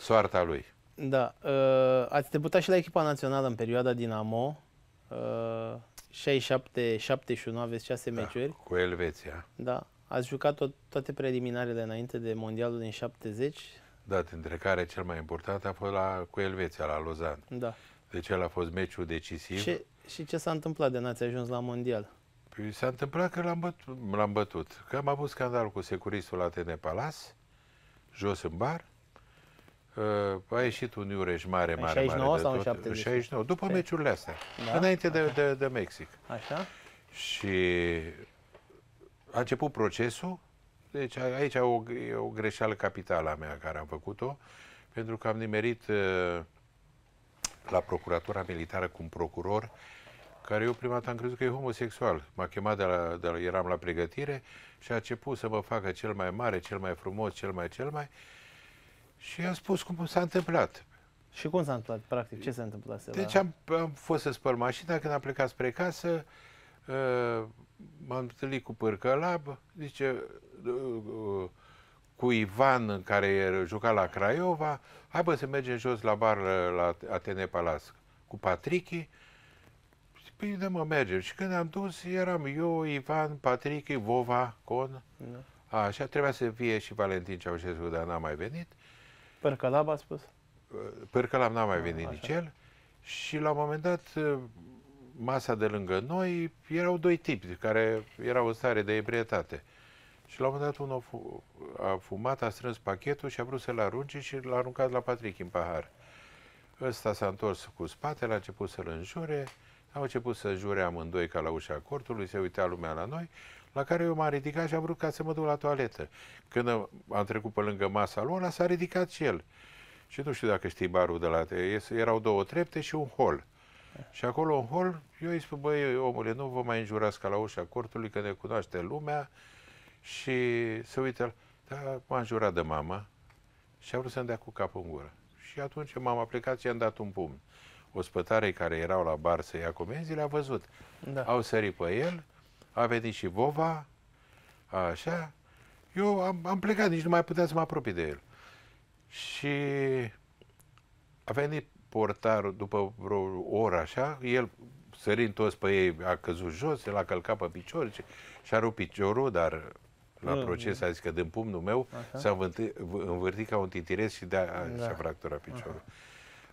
Soarta lui. Da. Uh, ați debutat și la echipa națională în perioada Dinamo. Uh, 67-71, aveți 6 da, meciuri. Cu Elveția. Da. Ați jucat tot, toate preliminarele înainte de Mondialul din 70. Da, dintre care cel mai important a fost la, cu Elveția, la Lozan. Da. Deci el a fost meciul decisiv. Și, și ce s-a întâmplat de n-ați ajuns la Mondial? Păi s-a întâmplat că l-am bătut, am bătut. Că am avut scandal cu securistul la TN Palas, jos în bar. Uh, a ieșit un iureș mare, mare, 69 mare. sau în 70? 69, după Pe... meciurile astea. Da? Înainte de, de, de Mexic. Așa? Și a început procesul deci aici o, e o greșeală capitală a mea care am făcut-o, pentru că am nimerit la procuratura militară cu un procuror care eu prima dată am crezut că e homosexual. M-a chemat, de la, de la, eram la pregătire și a început să mă facă cel mai mare, cel mai frumos, cel mai, cel mai... Și i-am spus cum s-a întâmplat. Și cum s-a întâmplat, practic? Ce s-a întâmplat? Deci am, am fost să spăl mașina, când am plecat spre casă, uh, Ă, m-am întâlnit cu Pârcălab, zice, ă, ă, cu Ivan, care juca la Craiova, hai bă să mergem jos la bar la Atene Palas cu Patrichi, Păi de mă mergem. Și când am dus, eram eu, Ivan, Patrichi, Vova, Con. Da. A, așa, trebuia să fie și Valentin Ceaușescu, dar n-a mai venit. Pârcălab a spus? Pârcălab n-a mai venit nici el. Și la un moment dat masa de lângă noi erau doi tipi care erau în stare de ebrietate. Și la un moment dat unul a fumat, a strâns pachetul și a vrut să-l arunce și l-a aruncat la Patrick în pahar. Ăsta s-a întors cu spatele, a început să-l înjure, au început să jure amândoi ca la ușa cortului, se uita lumea la noi, la care eu m-am ridicat și am vrut ca să mă duc la toaletă. Când am trecut pe lângă masa lui, ăla s-a ridicat și el. Și nu știu dacă știi barul de la... Erau două trepte și un hol. Și acolo în hol, eu îi spun, băi, omule, nu vă mai înjurați ca la ușa cortului, că ne cunoaște lumea și se uită, da, m-a înjurat de mama și a vrut să-mi dea cu capul în gură. Și atunci m-am aplicat și i-am dat un pumn. Ospătarei care erau la bar să ia comenzi le-a văzut. Da. Au sărit pe el, a venit și vova, așa. Eu am, am plecat, nici nu mai puteam să mă apropii de el. Și a venit portarul, după vreo oră așa, el sărind toți pe ei, a căzut jos, el a călcat pe picior și a rupt piciorul, dar la mm. proces a zis că din pumnul meu s-a învârtit, ca un titiresc și de-a, da. și-a fracturat piciorul.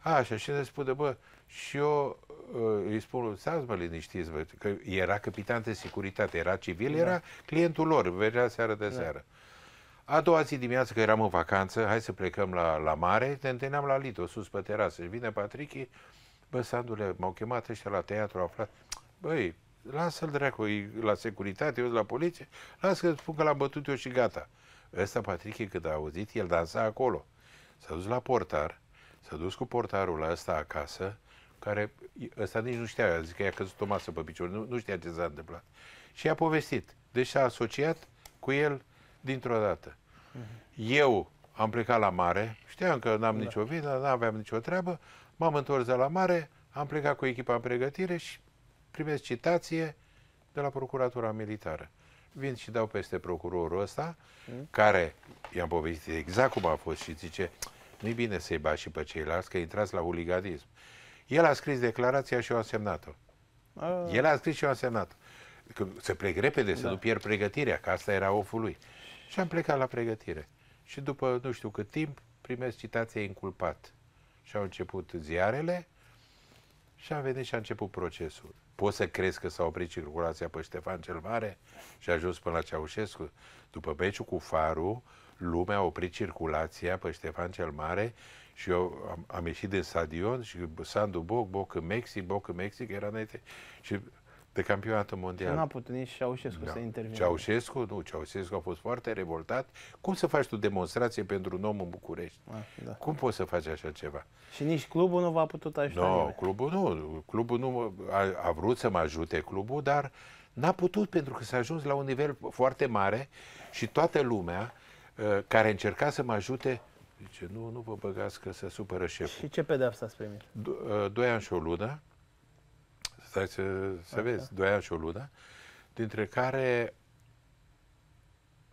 Aha. A, și așa ne spune, bă, și eu ă, îi spun, stați mă liniștiți, bă, că era capitan de securitate, era civil, da. era clientul lor, venea seară de da. seară. Da. A doua zi dimineață, că eram în vacanță, hai să plecăm la, la mare, te întâlneam la Lido, sus pe terasă. Și vine Patrichi, bă, Sandule, m-au chemat ăștia la teatru, aflat, băi, lasă-l dracu, la securitate, eu la poliție, lasă că spun că l-am bătut eu și gata. Ăsta, Patrichi, când a auzit, el dansa acolo. S-a dus la portar, s-a dus cu portarul ăsta acasă, care ăsta nici nu știa, zis că i-a căzut o masă pe picior, nu, nu știa ce s-a întâmplat. Și a povestit. Deci s-a asociat cu el dintr-o dată. Eu am plecat la mare, știam că n-am da. nicio vină, n-aveam nicio treabă, m-am întors de la mare, am plecat cu echipa în pregătire și primesc citație de la Procuratura Militară. Vin și dau peste procurorul ăsta, mm. care, i-am povestit exact cum a fost și zice, nu-i bine să-i bași și pe ceilalți, că intrați la huliganism. El a scris declarația și eu am semnat-o. Ah. El a scris și eu am semnat-o. Se plec repede, da. să nu pierd pregătirea, că asta era oful lui. Și am plecat la pregătire. Și după nu știu cât timp primesc citația inculpat. Și au început ziarele și am venit și a început procesul. Poți să crezi că s-a oprit circulația pe Ștefan cel Mare și a ajuns până la Ceaușescu? După meciul cu Faru, lumea a oprit circulația pe Ștefan cel Mare și eu am, am ieșit din stadion și Sandu Boc, Boc în Mexic, Boc în Mexic, era înainte. Și de campionatul mondial. Nu a putut nici Ceaușescu da. să intervină. Ceaușescu, nu, Ceaușescu a fost foarte revoltat. Cum să faci tu demonstrație pentru un om în București? A, ah, da. Cum poți să faci așa ceva? Și nici clubul nu v-a putut ajuta. Nu, no, clubul nu. Clubul nu a, a vrut să mă ajute clubul, dar n-a putut pentru că s-a ajuns la un nivel foarte mare și toată lumea uh, care încerca să mă ajute zice, nu, nu vă băgați că se supără șeful. Și ce pedeapsă ați primit? Do, uh, doi ani și o lună stai să, să vezi, doi ani și o lună, dintre care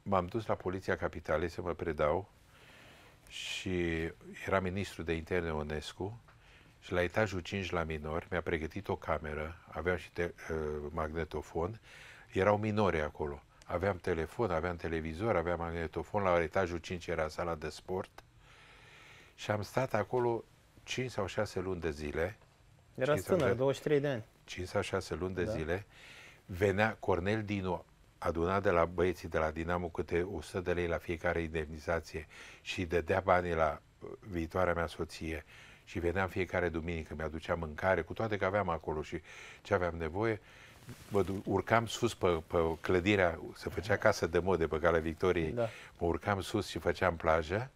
m-am dus la Poliția Capitalei să mă predau și era ministru de interne UNESCO și la etajul 5 la minori mi-a pregătit o cameră, aveam și te- uh, magnetofon, erau minori acolo. Aveam telefon, aveam televizor, aveam magnetofon, la etajul 5 era sala de sport și am stat acolo 5 sau 6 luni de zile. Era tânăr, 23 de ani. 5 sau 6 luni de da. zile, venea Cornel Dinu, adunat de la băieții de la Dinamo câte 100 de lei la fiecare indemnizație și dădea banii la uh, viitoarea mea soție și veneam fiecare duminică, mi-aducea mâncare, cu toate că aveam acolo și ce aveam nevoie, mă urcam sus pe, pe clădirea, se făcea casă de mode pe calea Victoriei, da. mă urcam sus și făceam plajă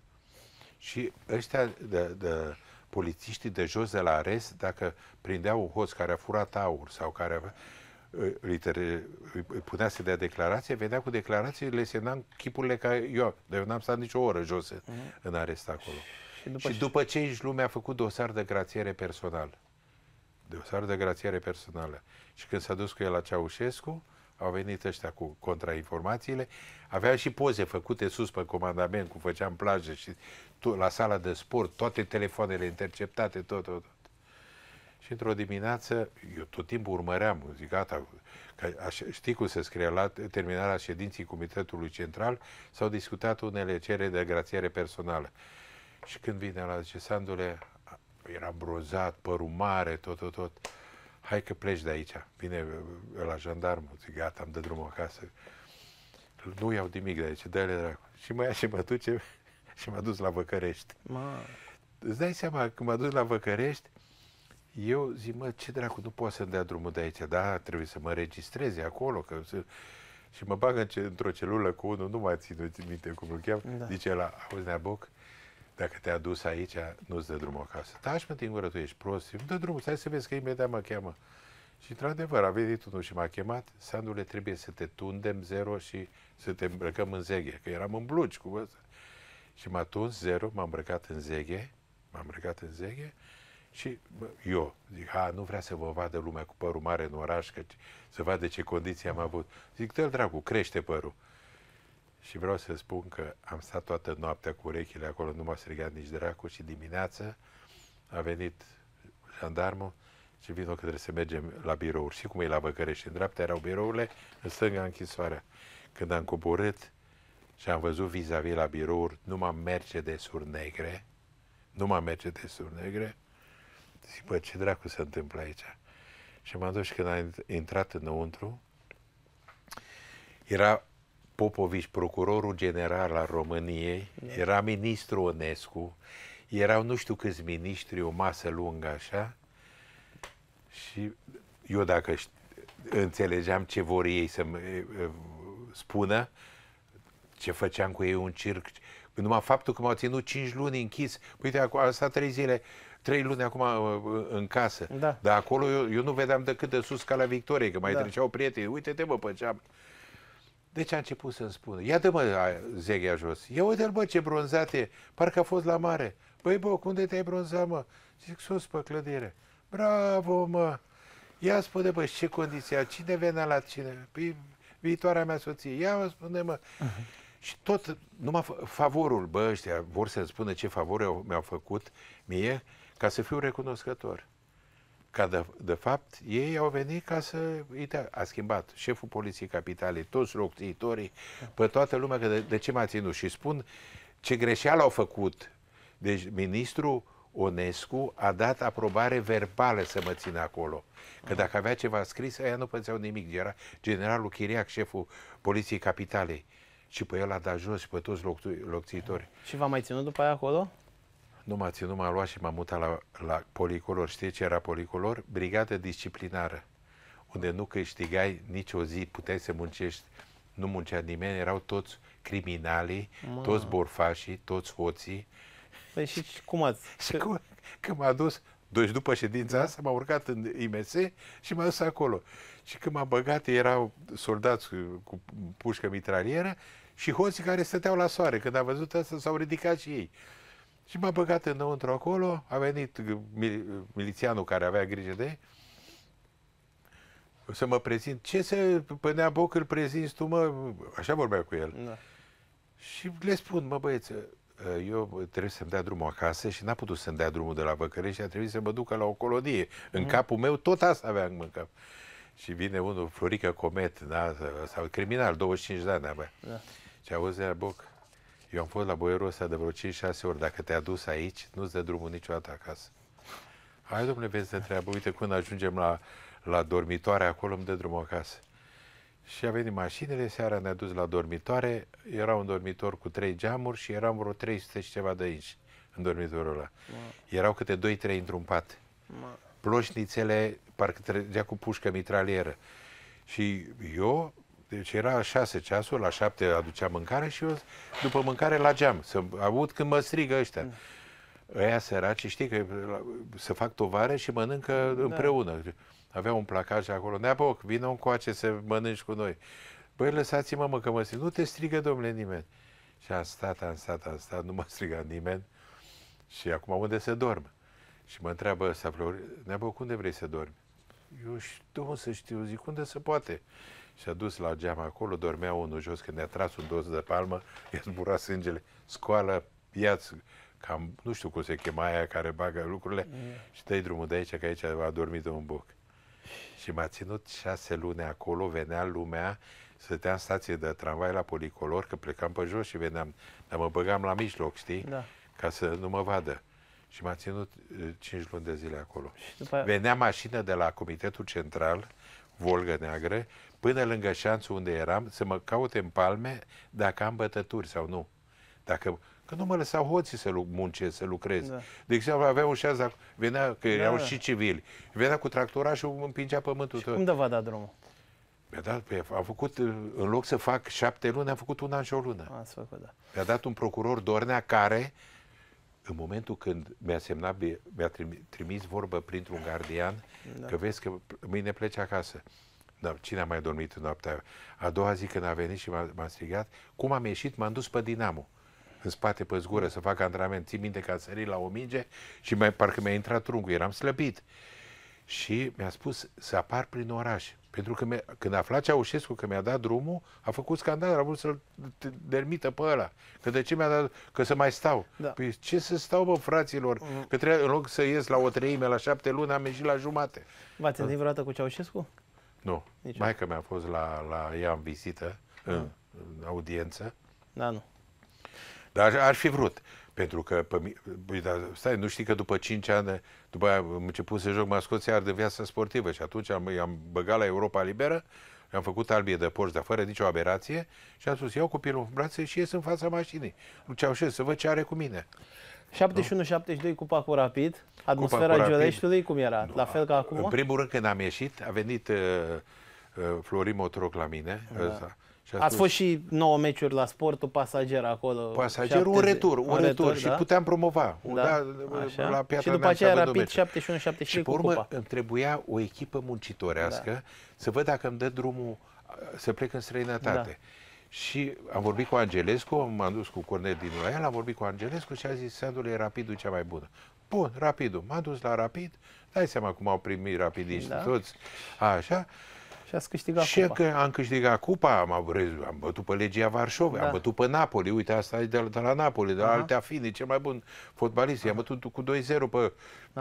și ăștia de, de polițiștii de jos de la arest, dacă prindeau un hoț care a furat aur sau care avea, ă, îi, îi punea să dea declarație, venea cu declarații, le semnam chipurile ca eu. Dar eu n-am stat nicio oră jos în, mm-hmm. în arest acolo. Și după, și ce... după ce ești lumea a făcut dosar de grațiere personal. Dosar de grațiere personală. Și când s-a dus cu el la Ceaușescu, au venit ăștia cu contrainformațiile, Aveam și poze făcute sus pe comandament, cum făceam plajă și tu, la sala de sport, toate telefoanele interceptate, tot, tot, tot. Și într-o dimineață, eu tot timpul urmăream, zic, gata, că aș, știi cum se scrie, la terminarea ședinții Comitetului Central s-au discutat unele cereri de grațiere personală. Și când vine la zice, Sandule, era brozat, părul mare, tot, tot, tot hai că pleci de aici, vine uh, uh, la jandarmul, zic, gata, am dă drumul acasă. Nu iau nimic de aici, dă-le dracu. Și mă ia și mă duce <laughs> și m-a dus la Văcărești. Ma. Îți dai seama, când m-a dus la Văcărești, eu zic, mă, ce dracu, nu pot să-mi dea drumul de aici, da, trebuie să mă registreze acolo, că și mă bag în ce, într-o celulă cu unul, nu mai țin minte cum îl cheam, da. zice la auzi Neaboc, dacă te-a dus aici, nu-ți dă drumul acasă. Taci da, mă din gură, tu ești prost, nu dă drumul, stai să vezi că imediat mă cheamă. Și într-adevăr, a venit unul și m-a chemat, Sandule, trebuie să te tundem zero și să te îmbrăcăm în zeghe, că eram în blugi cu ăsta. Și m-a tuns zero, m-am îmbrăcat în zeghe, m-am îmbrăcat în zeghe și eu zic, ha, nu vrea să vă vadă lumea cu părul mare în oraș, că să vadă ce condiții am avut. Zic, dă-l dracu, crește părul. Și vreau să spun că am stat toată noaptea cu urechile acolo, nu m-a strigat nici dracu și dimineața a venit jandarmul și vino că trebuie să mergem la birouri. Și cum e la Băcărești, în dreapta erau birourile, în stânga închisoarea. Când am coborât și am văzut vis-a-vis la birouri numai Mercedes-uri negre, numai Mercedes-uri negre, zic, bă, ce dracu se întâmplă aici? Și m-am dus și când am intrat înăuntru, era Popovici, procurorul general al României, da. era ministru Onescu, erau nu știu câți miniștri, o masă lungă așa, și eu dacă înțelegeam ce vor ei să spună, ce făceam cu ei un circ, numai faptul că m-au ținut cinci luni închis, păi uite, acum, asta stat zile, trei luni acum uh, uh, în casă. Da. Dar acolo eu, eu nu vedeam decât de sus ca la Victorie, că mai da. treceau prieteni. Uite-te, mă, pe geam. Deci a început să-mi spună, dă mă zeghea jos, ia uite-l bă ce bronzat e, parcă a fost la mare. Băi bă, unde te-ai bronzat mă? Zic, sus pe clădire. Bravo mă! Ia spune bă, ce condiția, cine venea la cine? Păi, viitoarea mea soție, ia mă spune mă. Uh-huh. Și tot, numai favorul, bă, ăștia vor să-mi spună ce favor mi-au făcut mie, ca să fiu recunoscător. Ca de, de fapt, ei au venit ca să... Uite, a schimbat șeful Poliției Capitale, toți locuitorii, pe toată lumea, că de, de ce m-a ținut? Și spun ce greșeală au făcut. Deci, ministrul Onescu a dat aprobare verbală să mă țină acolo. Că dacă avea ceva scris, aia nu pățeau nimic. Era generalul Chiriac, șeful Poliției Capitalei. Și pe el a dat jos și pe toți locțitori. Și v-a mai ținut după aia acolo? nu m-a ținut, m-a luat și m-a mutat la, la policolor. Știi ce era policolor? Brigadă disciplinară, unde nu câștigai nicio zi, puteai să muncești, nu muncea nimeni, erau toți criminalii, Mă. toți borfașii, toți hoții. Păi și cum ați... <laughs> și cum, când m-a dus, deci după ședința da. asta m-a urcat în IMS și m-a dus acolo. Și când m-a băgat, erau soldați cu, cu pușcă mitralieră și hoții care stăteau la soare. Când a văzut asta, s-au ridicat și ei. Și m-a băgat înăuntru acolo, a venit mil milițianul care avea grijă de ei, să mă prezint. Ce se pânea boc îl prezinți tu, mă? Așa vorbea cu el. Da. Și le spun, mă băieță, eu trebuie să-mi dea drumul acasă și n-a putut să-mi dea drumul de la și a trebuit să mă ducă la o colonie. În mm. capul meu tot asta aveam în cap. Și vine unul, Florica Comet, da, sau criminal, 25 de ani avea. Da. Și auzi, boc, eu am fost la boierul ăsta de vreo 5-6 ori. Dacă te-a dus aici, nu-ți dă drumul niciodată acasă. Hai, domnule, vezi de treabă. Uite, când ajungem la, la dormitoare, acolo îmi dă drumul acasă. Și a venit mașinile, seara ne-a dus la dormitoare, era un dormitor cu trei geamuri și eram vreo 300 și ceva de aici, în dormitorul ăla. Wow. Erau câte 2-3 într-un pat. Wow. Ploșnițele, parcă trăgea cu pușcă mitralieră. Și eu deci era la 6 ceasul, la 7 aducea mâncare și eu după mâncare la geam, să aud când mă strigă ăștia. Da. Ăia săraci, știi că să fac tovare și mănâncă da. împreună. Avea un placaj acolo, neapoc, vină un coace să mănânci cu noi. Băi, lăsați-mă, mă, că mă strigă. Nu te strigă, domnule, nimeni. Și am stat, am stat, am stat, nu mă striga nimeni. Și acum unde să dorm? Și mă întreabă ăsta, Flori, neapoc, unde vrei să dormi? Eu știu, să știu, zic, unde se poate? S-a dus la geam acolo, dormea unul jos, când ne-a tras un dos de palmă, <laughs> i-a zburat sângele, scoală, piață, cam, nu știu cum se chema aia care bagă lucrurile mm. și dă drumul de aici, că aici a dormit un buc. Și m-a ținut șase luni acolo, venea lumea, stăteam în stație de tramvai la Policolor, că plecam pe jos și veneam, dar mă băgam la mijloc, știi? Da. Ca să nu mă vadă. Și m-a ținut eh, cinci luni de zile acolo. Și după... Venea mașină de la Comitetul Central Volgă Neagră, până lângă șanțul unde eram, să mă caute în palme dacă am bătături sau nu. Dacă Că nu mă lăsau hoții să muncesc, să lucrez. Da. De exemplu, avea un șans, venea, că da, erau da, erau și civili, venea cu și împingea pământul. Și tot. cum de v-a dat drumul? Mi-a păi dat, păi a făcut, în loc să fac șapte luni, am făcut un an și o lună. Ați făcut, da. Mi-a dat un procuror Dornea care, în momentul când mi-a semnat, mi-a trimis vorbă printr-un gardian, da. Că vezi că mâine pleci acasă. Dar cine a mai dormit în noaptea? A doua zi când a venit și m-a, strigat, cum am ieșit, m-am dus pe Dinamo în spate pe zgură să fac antrenament. Țin minte că a sărit la o minge și mai, parcă mi-a intrat trunchiul, eram slăbit. Și mi-a spus să apar prin oraș. Pentru că când afla Ceaușescu că mi-a dat drumul, a făcut scandal, a vrut să-l dermită pe ăla. Că de ce mi-a dat, că să mai stau. Da. Păi ce să stau, bă, fraților? Mm. Că trebuie, în loc să ies la o treime, la șapte luni, am ieșit la jumate. V-ați întâlnit vreodată cu Ceaușescu? Nu. Mai că mi-a fost la, la ea în vizită, mm. în, în audiență. Da, nu. Dar ar fi vrut. Pentru că, pe, dar stai, nu știi că după 5 ani, după aia am început să joc mascoții ar de viață sportivă și atunci am, i-am băgat la Europa Liberă, am făcut albie de porci, dar fără nicio aberație și am spus, iau copilul în brațe și ies în fața mașinii. Nu ceaușesc, să văd ce are cu mine. 71-72 cupa cu Rapid, atmosfera cu Giuleștiului cum era? Nu, la fel ca acum? În primul rând când am ieșit, a venit uh, uh, Florin Motroc la mine, da. ăsta, atunci... Ați fost și 9 meciuri la sportul pasager acolo. Pasager, un retur, un, retur, retur și da? puteam promova. Da? Da, Așa. la și după aceea rapid 71-73 Și pe urmă îmi trebuia o echipă muncitorească da. să văd dacă îmi dă drumul să plec în străinătate. Da. Și am vorbit cu Angelescu, m-am dus cu Cornel din Ulaia, am vorbit cu Angelescu și a zis, e Rapidul cea mai bună. Bun, Rapidul. M-am dus la Rapid, dai seama cum au primit rapidiști da. toți, așa. Și ați câștigat și cupa. că am câștigat cupa, am, aburez, am bătut pe Legia Varșovia, da. am bătut pe Napoli, uite, asta e de, de la Napoli, de la Aha. Altea Fini, cel mai bun fotbalist, i-am bătut cu 2-0 pe Napoli.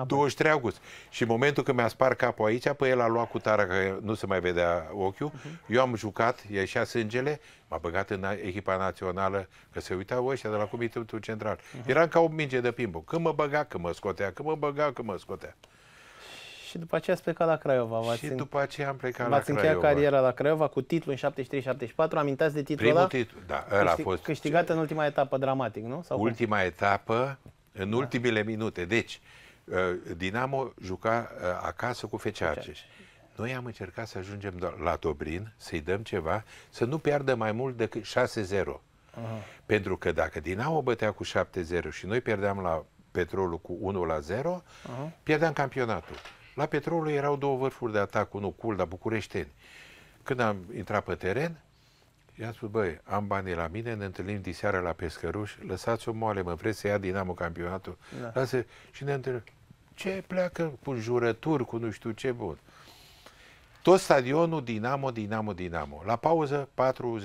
23 august. Și în momentul când mi-a spart capul aici, pe el a luat cu tara, că nu se mai vedea ochiul, uh-huh. eu am jucat, ieșea sângele, m-a băgat în echipa națională, că se uitau ăștia de la Comitetul Central. Uh-huh. Eram ca o minge de pimbo, când mă băga, când mă scotea, când mă băga, când mă scotea și după aceea ați plecat la Craiova. V-ați și după aceea am plecat la Craiova. încheiat cariera la Craiova cu titlul în 73-74. Amintați de titlul Primul ăla? titlu, da, ăla a fost. Câștigat în ultima etapă, dramatic, nu? Sau ultima cum? etapă, în da. ultimele minute. Deci, uh, Dinamo juca uh, acasă cu Feceargeș. Noi am încercat să ajungem la Dobrin, să-i dăm ceva, să nu piardă mai mult decât 6-0. Uh-huh. Pentru că dacă Dinamo bătea cu 7-0 și noi pierdeam la petrolul cu 1 la 0, uh-huh. pierdeam campionatul. La petrolul erau două vârfuri de atac, unul Culda, Bucureșteni. Când am intrat pe teren, i-am spus, băi, am banii la mine, ne întâlnim diseară la pescăruș, lăsați-o moale, mă vreți să ia Dinamo campionatul. Da. Lasă, și ne întâlnim. Ce pleacă cu jurături, cu nu știu ce bun. Tot stadionul Dinamo, Dinamo, Dinamo. La pauză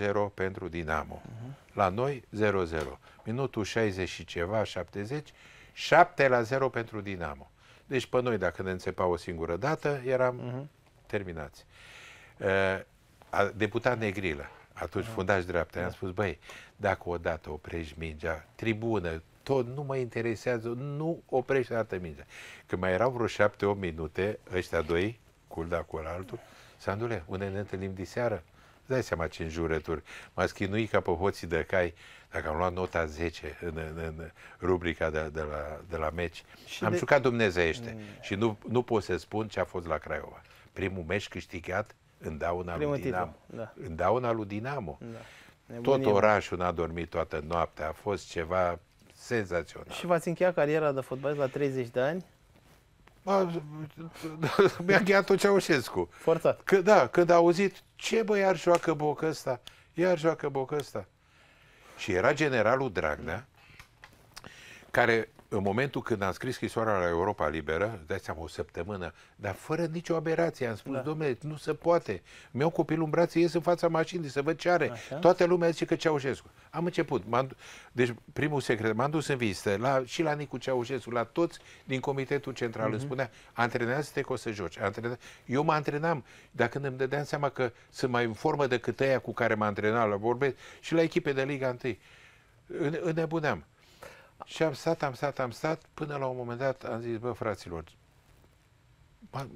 4-0 pentru Dinamo. Uh-huh. La noi 0-0. Minutul 60 și ceva, 70, 7 la 0 pentru Dinamo. Deci pe noi, dacă ne înțepa o singură dată, eram uh-huh. terminați. Uh, deputat Negrilă, atunci uh-huh. fundaș dreapta, uh-huh. i-am da. spus, băi, dacă odată oprești mingea, tribună, tot, nu mă interesează, nu oprești dată mingea. Când mai erau vreo șapte, o minute, ăștia doi, culda cu altul, Sandule, unde ne întâlnim diseară? Dai seama ce înjurături. M-a schinuit ca pe hoții de cai dacă am luat nota 10 în, în, în rubrica de, de, la, de la meci, și am de... jucat dumnezeiește mm. și nu, nu pot să spun ce a fost la Craiova. Primul meci câștigat în dauna Primul lui Dinamo. da. În dauna lui Dinamo. Da. Tot orașul n-a dormit toată noaptea, a fost ceva senzațional. Și v-ați încheiat cariera de fotbalist la 30 de ani? <laughs> Mi-a încheiat tot Ceaușescu. Forțat. Că, da, când a auzit, ce băi, ar joacă bocă ăsta? Iar joacă bocă ăsta. Și era generalul Dragnea, care în momentul când am scris scrisoarea la Europa Liberă, dați seama, o săptămână, dar fără nicio aberație, am spus, da. domnule, nu se poate. Mi-au copilul în brațe, ies în fața mașinii să văd ce are. Așa. Toată lumea zice că Ceaușescu. Am început. am deci, primul secret, m-am dus în vizită la, și la Nicu Ceaușescu, la toți din Comitetul Central. Uh-huh. Îmi mhm. spunea, antrenează-te că o să joci. Antrenează... Eu mă antrenam, dar când îmi dădeam seama că sunt mai în formă decât ăia cu care m-am antrenat la vorbe și la echipe de Liga 1. Înnebuneam. În și am stat, am stat, am stat, până la un moment dat am zis, bă, fraților,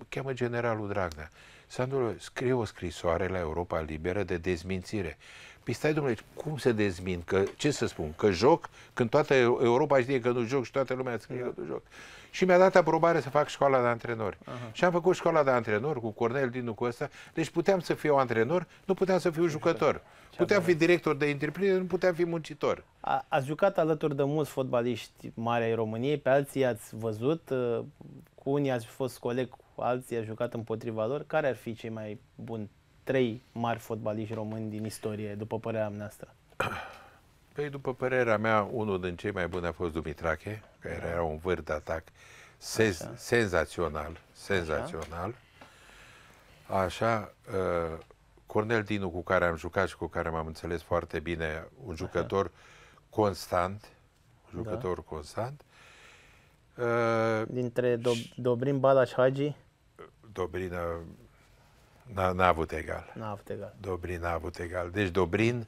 cheamă generalul Dragnea. Sandu scrie o scrisoare la Europa Liberă de dezmințire. Păi stai, domnule, cum se dezmint? Că, ce să spun? Că joc? Când toată Europa știe că nu joc și toată lumea scrie da. că nu joc. Și mi-a dat aprobare să fac școala de antrenori. Aha. Și am făcut școala de antrenori cu Cornel Dinu cu ăsta. Deci puteam să fiu antrenor, nu puteam să fiu jucător. Puteam fi director de întreprindere, nu puteam fi muncitor. A, ați jucat alături de mulți fotbaliști mari ai României, pe alții ați văzut, uh, cu unii ați fost coleg, cu alții a jucat împotriva lor, care ar fi cei mai buni trei mari fotbaliști români din istorie, după părerea noastră? <clears throat> Păi, după părerea mea, unul din cei mai buni a fost Dumitrache, care era un vârf de atac sez- Așa. senzațional, senzațional. Așa, Așa ă, uh, Cornel Dinu, cu care am jucat și cu care m-am înțeles foarte bine, un jucător Așa. constant, un jucător da. constant, Uh, Dintre Do- Dobrin, Bala și Hagi? Dobrin uh, n-a, n-a avut egal. N-a avut egal. Dobrin n-a avut egal. Deci Dobrin,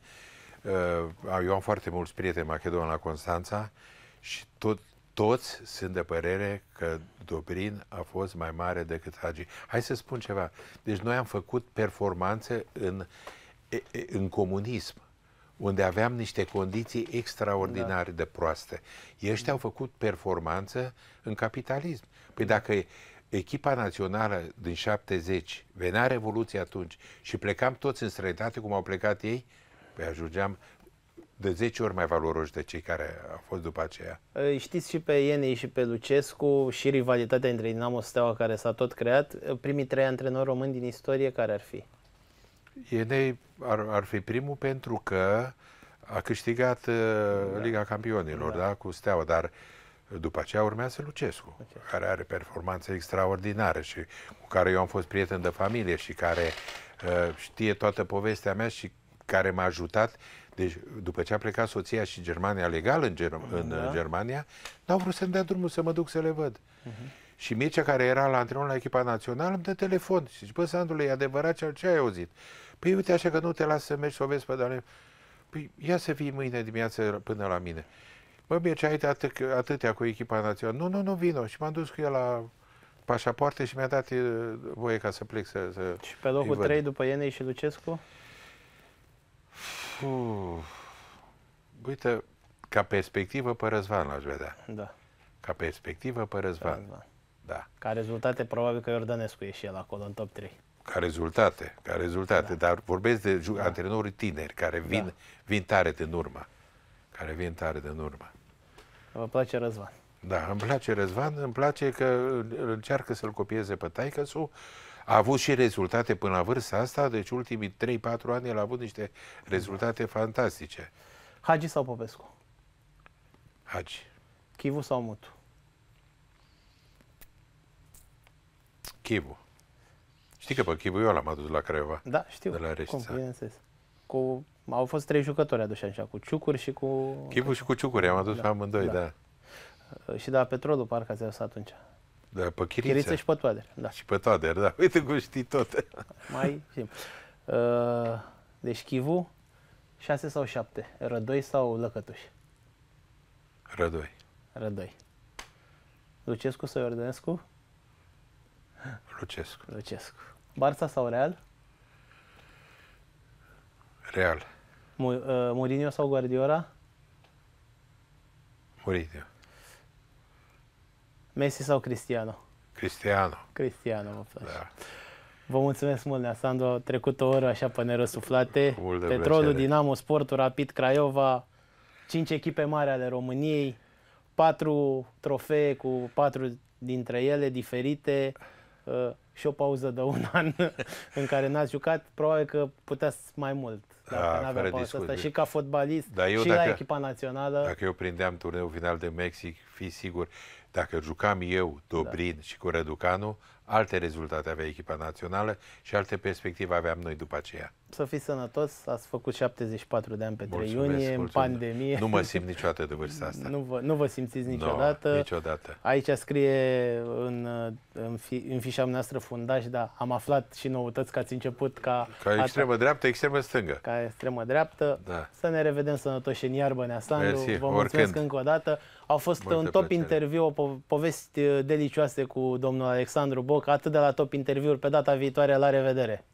uh, eu am foarte mulți prieteni macedoni la Constanța și tot, toți sunt de părere că Dobrin a fost mai mare decât Hagi. Hai să spun ceva. Deci noi am făcut performanțe în, în comunism unde aveam niște condiții extraordinare da. de proaste. Ei au făcut performanță în capitalism. Păi dacă echipa națională din 70 venea Revoluția atunci și plecam toți în străinătate cum au plecat ei, păi ajungeam de 10 ori mai valoroși de cei care au fost după aceea. Știți și pe Ienei și pe Lucescu și rivalitatea între Dinamo Steaua care s-a tot creat. Primii trei antrenori români din istorie care ar fi? Enei ar, ar fi primul pentru că a câștigat uh, da. Liga Campionilor, da. da, cu Steaua, dar după aceea urmează Lucescu, Lucescu, care are performanțe extraordinare și cu care eu am fost prieten de familie și care uh, știe toată povestea mea și care m-a ajutat. Deci, după ce a plecat soția și Germania legal în, Germ- mm-hmm. da. în uh, Germania, n-au vrut să-mi dea drumul să mă duc să le văd. Uh-huh. Și Mircea, care era la antrenor la echipa națională, îmi dă telefon și zice, bă, Sandule, e adevărat ce ai auzit. Păi uite așa că nu te las să mergi să o vezi pe Daniel. Păi ia să vii mâine dimineață până la mine. Mă, Mircea, ai atât, atâtea cu echipa națională. Nu, nu, nu, vino. Și m-am dus cu el la pașapoarte și mi-a dat uh, voie ca să plec să, să Și pe locul 3 după Ienei și Lucescu? Uf. Uite, ca perspectivă pe Răzvan l-aș vedea. Da. Ca perspectivă pe Răzvan. Răzvan. Da. Ca rezultate, probabil că Iordănescu e și el acolo în top 3 ca rezultate, ca rezultate, da. dar vorbesc de da. antrenori tineri care vin, da. vin tare din urmă. Care vin tare din urmă. Vă place Răzvan. Da, îmi place Răzvan, îmi place că încearcă să-l copieze pe taică -su. A avut și rezultate până la vârsta asta, deci ultimii 3-4 ani el a avut niște rezultate da. fantastice. Hagi sau Popescu? Hagi. Chivu sau Mutu? Chivu. Știi că pe eu l-am adus la Craiova. Da, știu. De la Cum, Cu, au fost trei jucători aduși așa, cu Ciucuri și cu... Chibu și cu Ciucuri, am adus da, amândoi, da. da. Uh, și de la Petrolul parcă ați adus atunci. Da, pe Chiriță. Chiriță și pe Toader, da. Și pe Toader, da. Uite cum știi tot. <laughs> Mai simplu. Uh, deci Chivu, 6 sau 7. Rădoi sau Lăcătuș? Rădoi. Rădoi. Lucescu sau Iordănescu? Lucescu. Lucescu. Barça sau Real? Real. Uh, Mourinho sau Guardiola? Mourinho. Messi sau Cristiano? Cristiano. Cristiano, mă place. Da. Vă mulțumesc mult, Neasandu. A trecut o oră așa pe nerăsuflate. Petrolul, plăcere. Dinamo, Sportul, Rapid, Craiova, cinci echipe mari ale României, patru trofee cu patru dintre ele diferite. Uh, și o pauză de un <laughs> an în care n-ați jucat, probabil că puteați mai mult da, dacă n-aveam pauza asta și ca fotbalist Dar eu, și dacă, la echipa națională. Dacă eu prindeam turneul final de Mexic, fi sigur, dacă jucam eu, da. Dobrin da. și cu Răducanu, alte rezultate avea echipa națională și alte perspective aveam noi după aceea. Să fii sănătos, ați făcut 74 de ani pe 3 iunie, mulțumesc. în pandemie. Nu mă simt niciodată de vârsta asta. Nu vă, nu vă simțiți niciodată. No, niciodată. Aici scrie în, în, fi, în fișa noastră fundaș, dar am aflat și noutăți că ați început ca... Ca extremă at- dreaptă, extremă stângă. Ca extremă dreaptă. Da. Să ne revedem sănătoși în iarbă, Neasandu. Vă oricând. încă o dată. Au fost Multe un top plăcere. interviu, o po- povesti delicioase cu domnul Alexandru Boc Boc, atât de la top interviuri. Pe data viitoare, la revedere!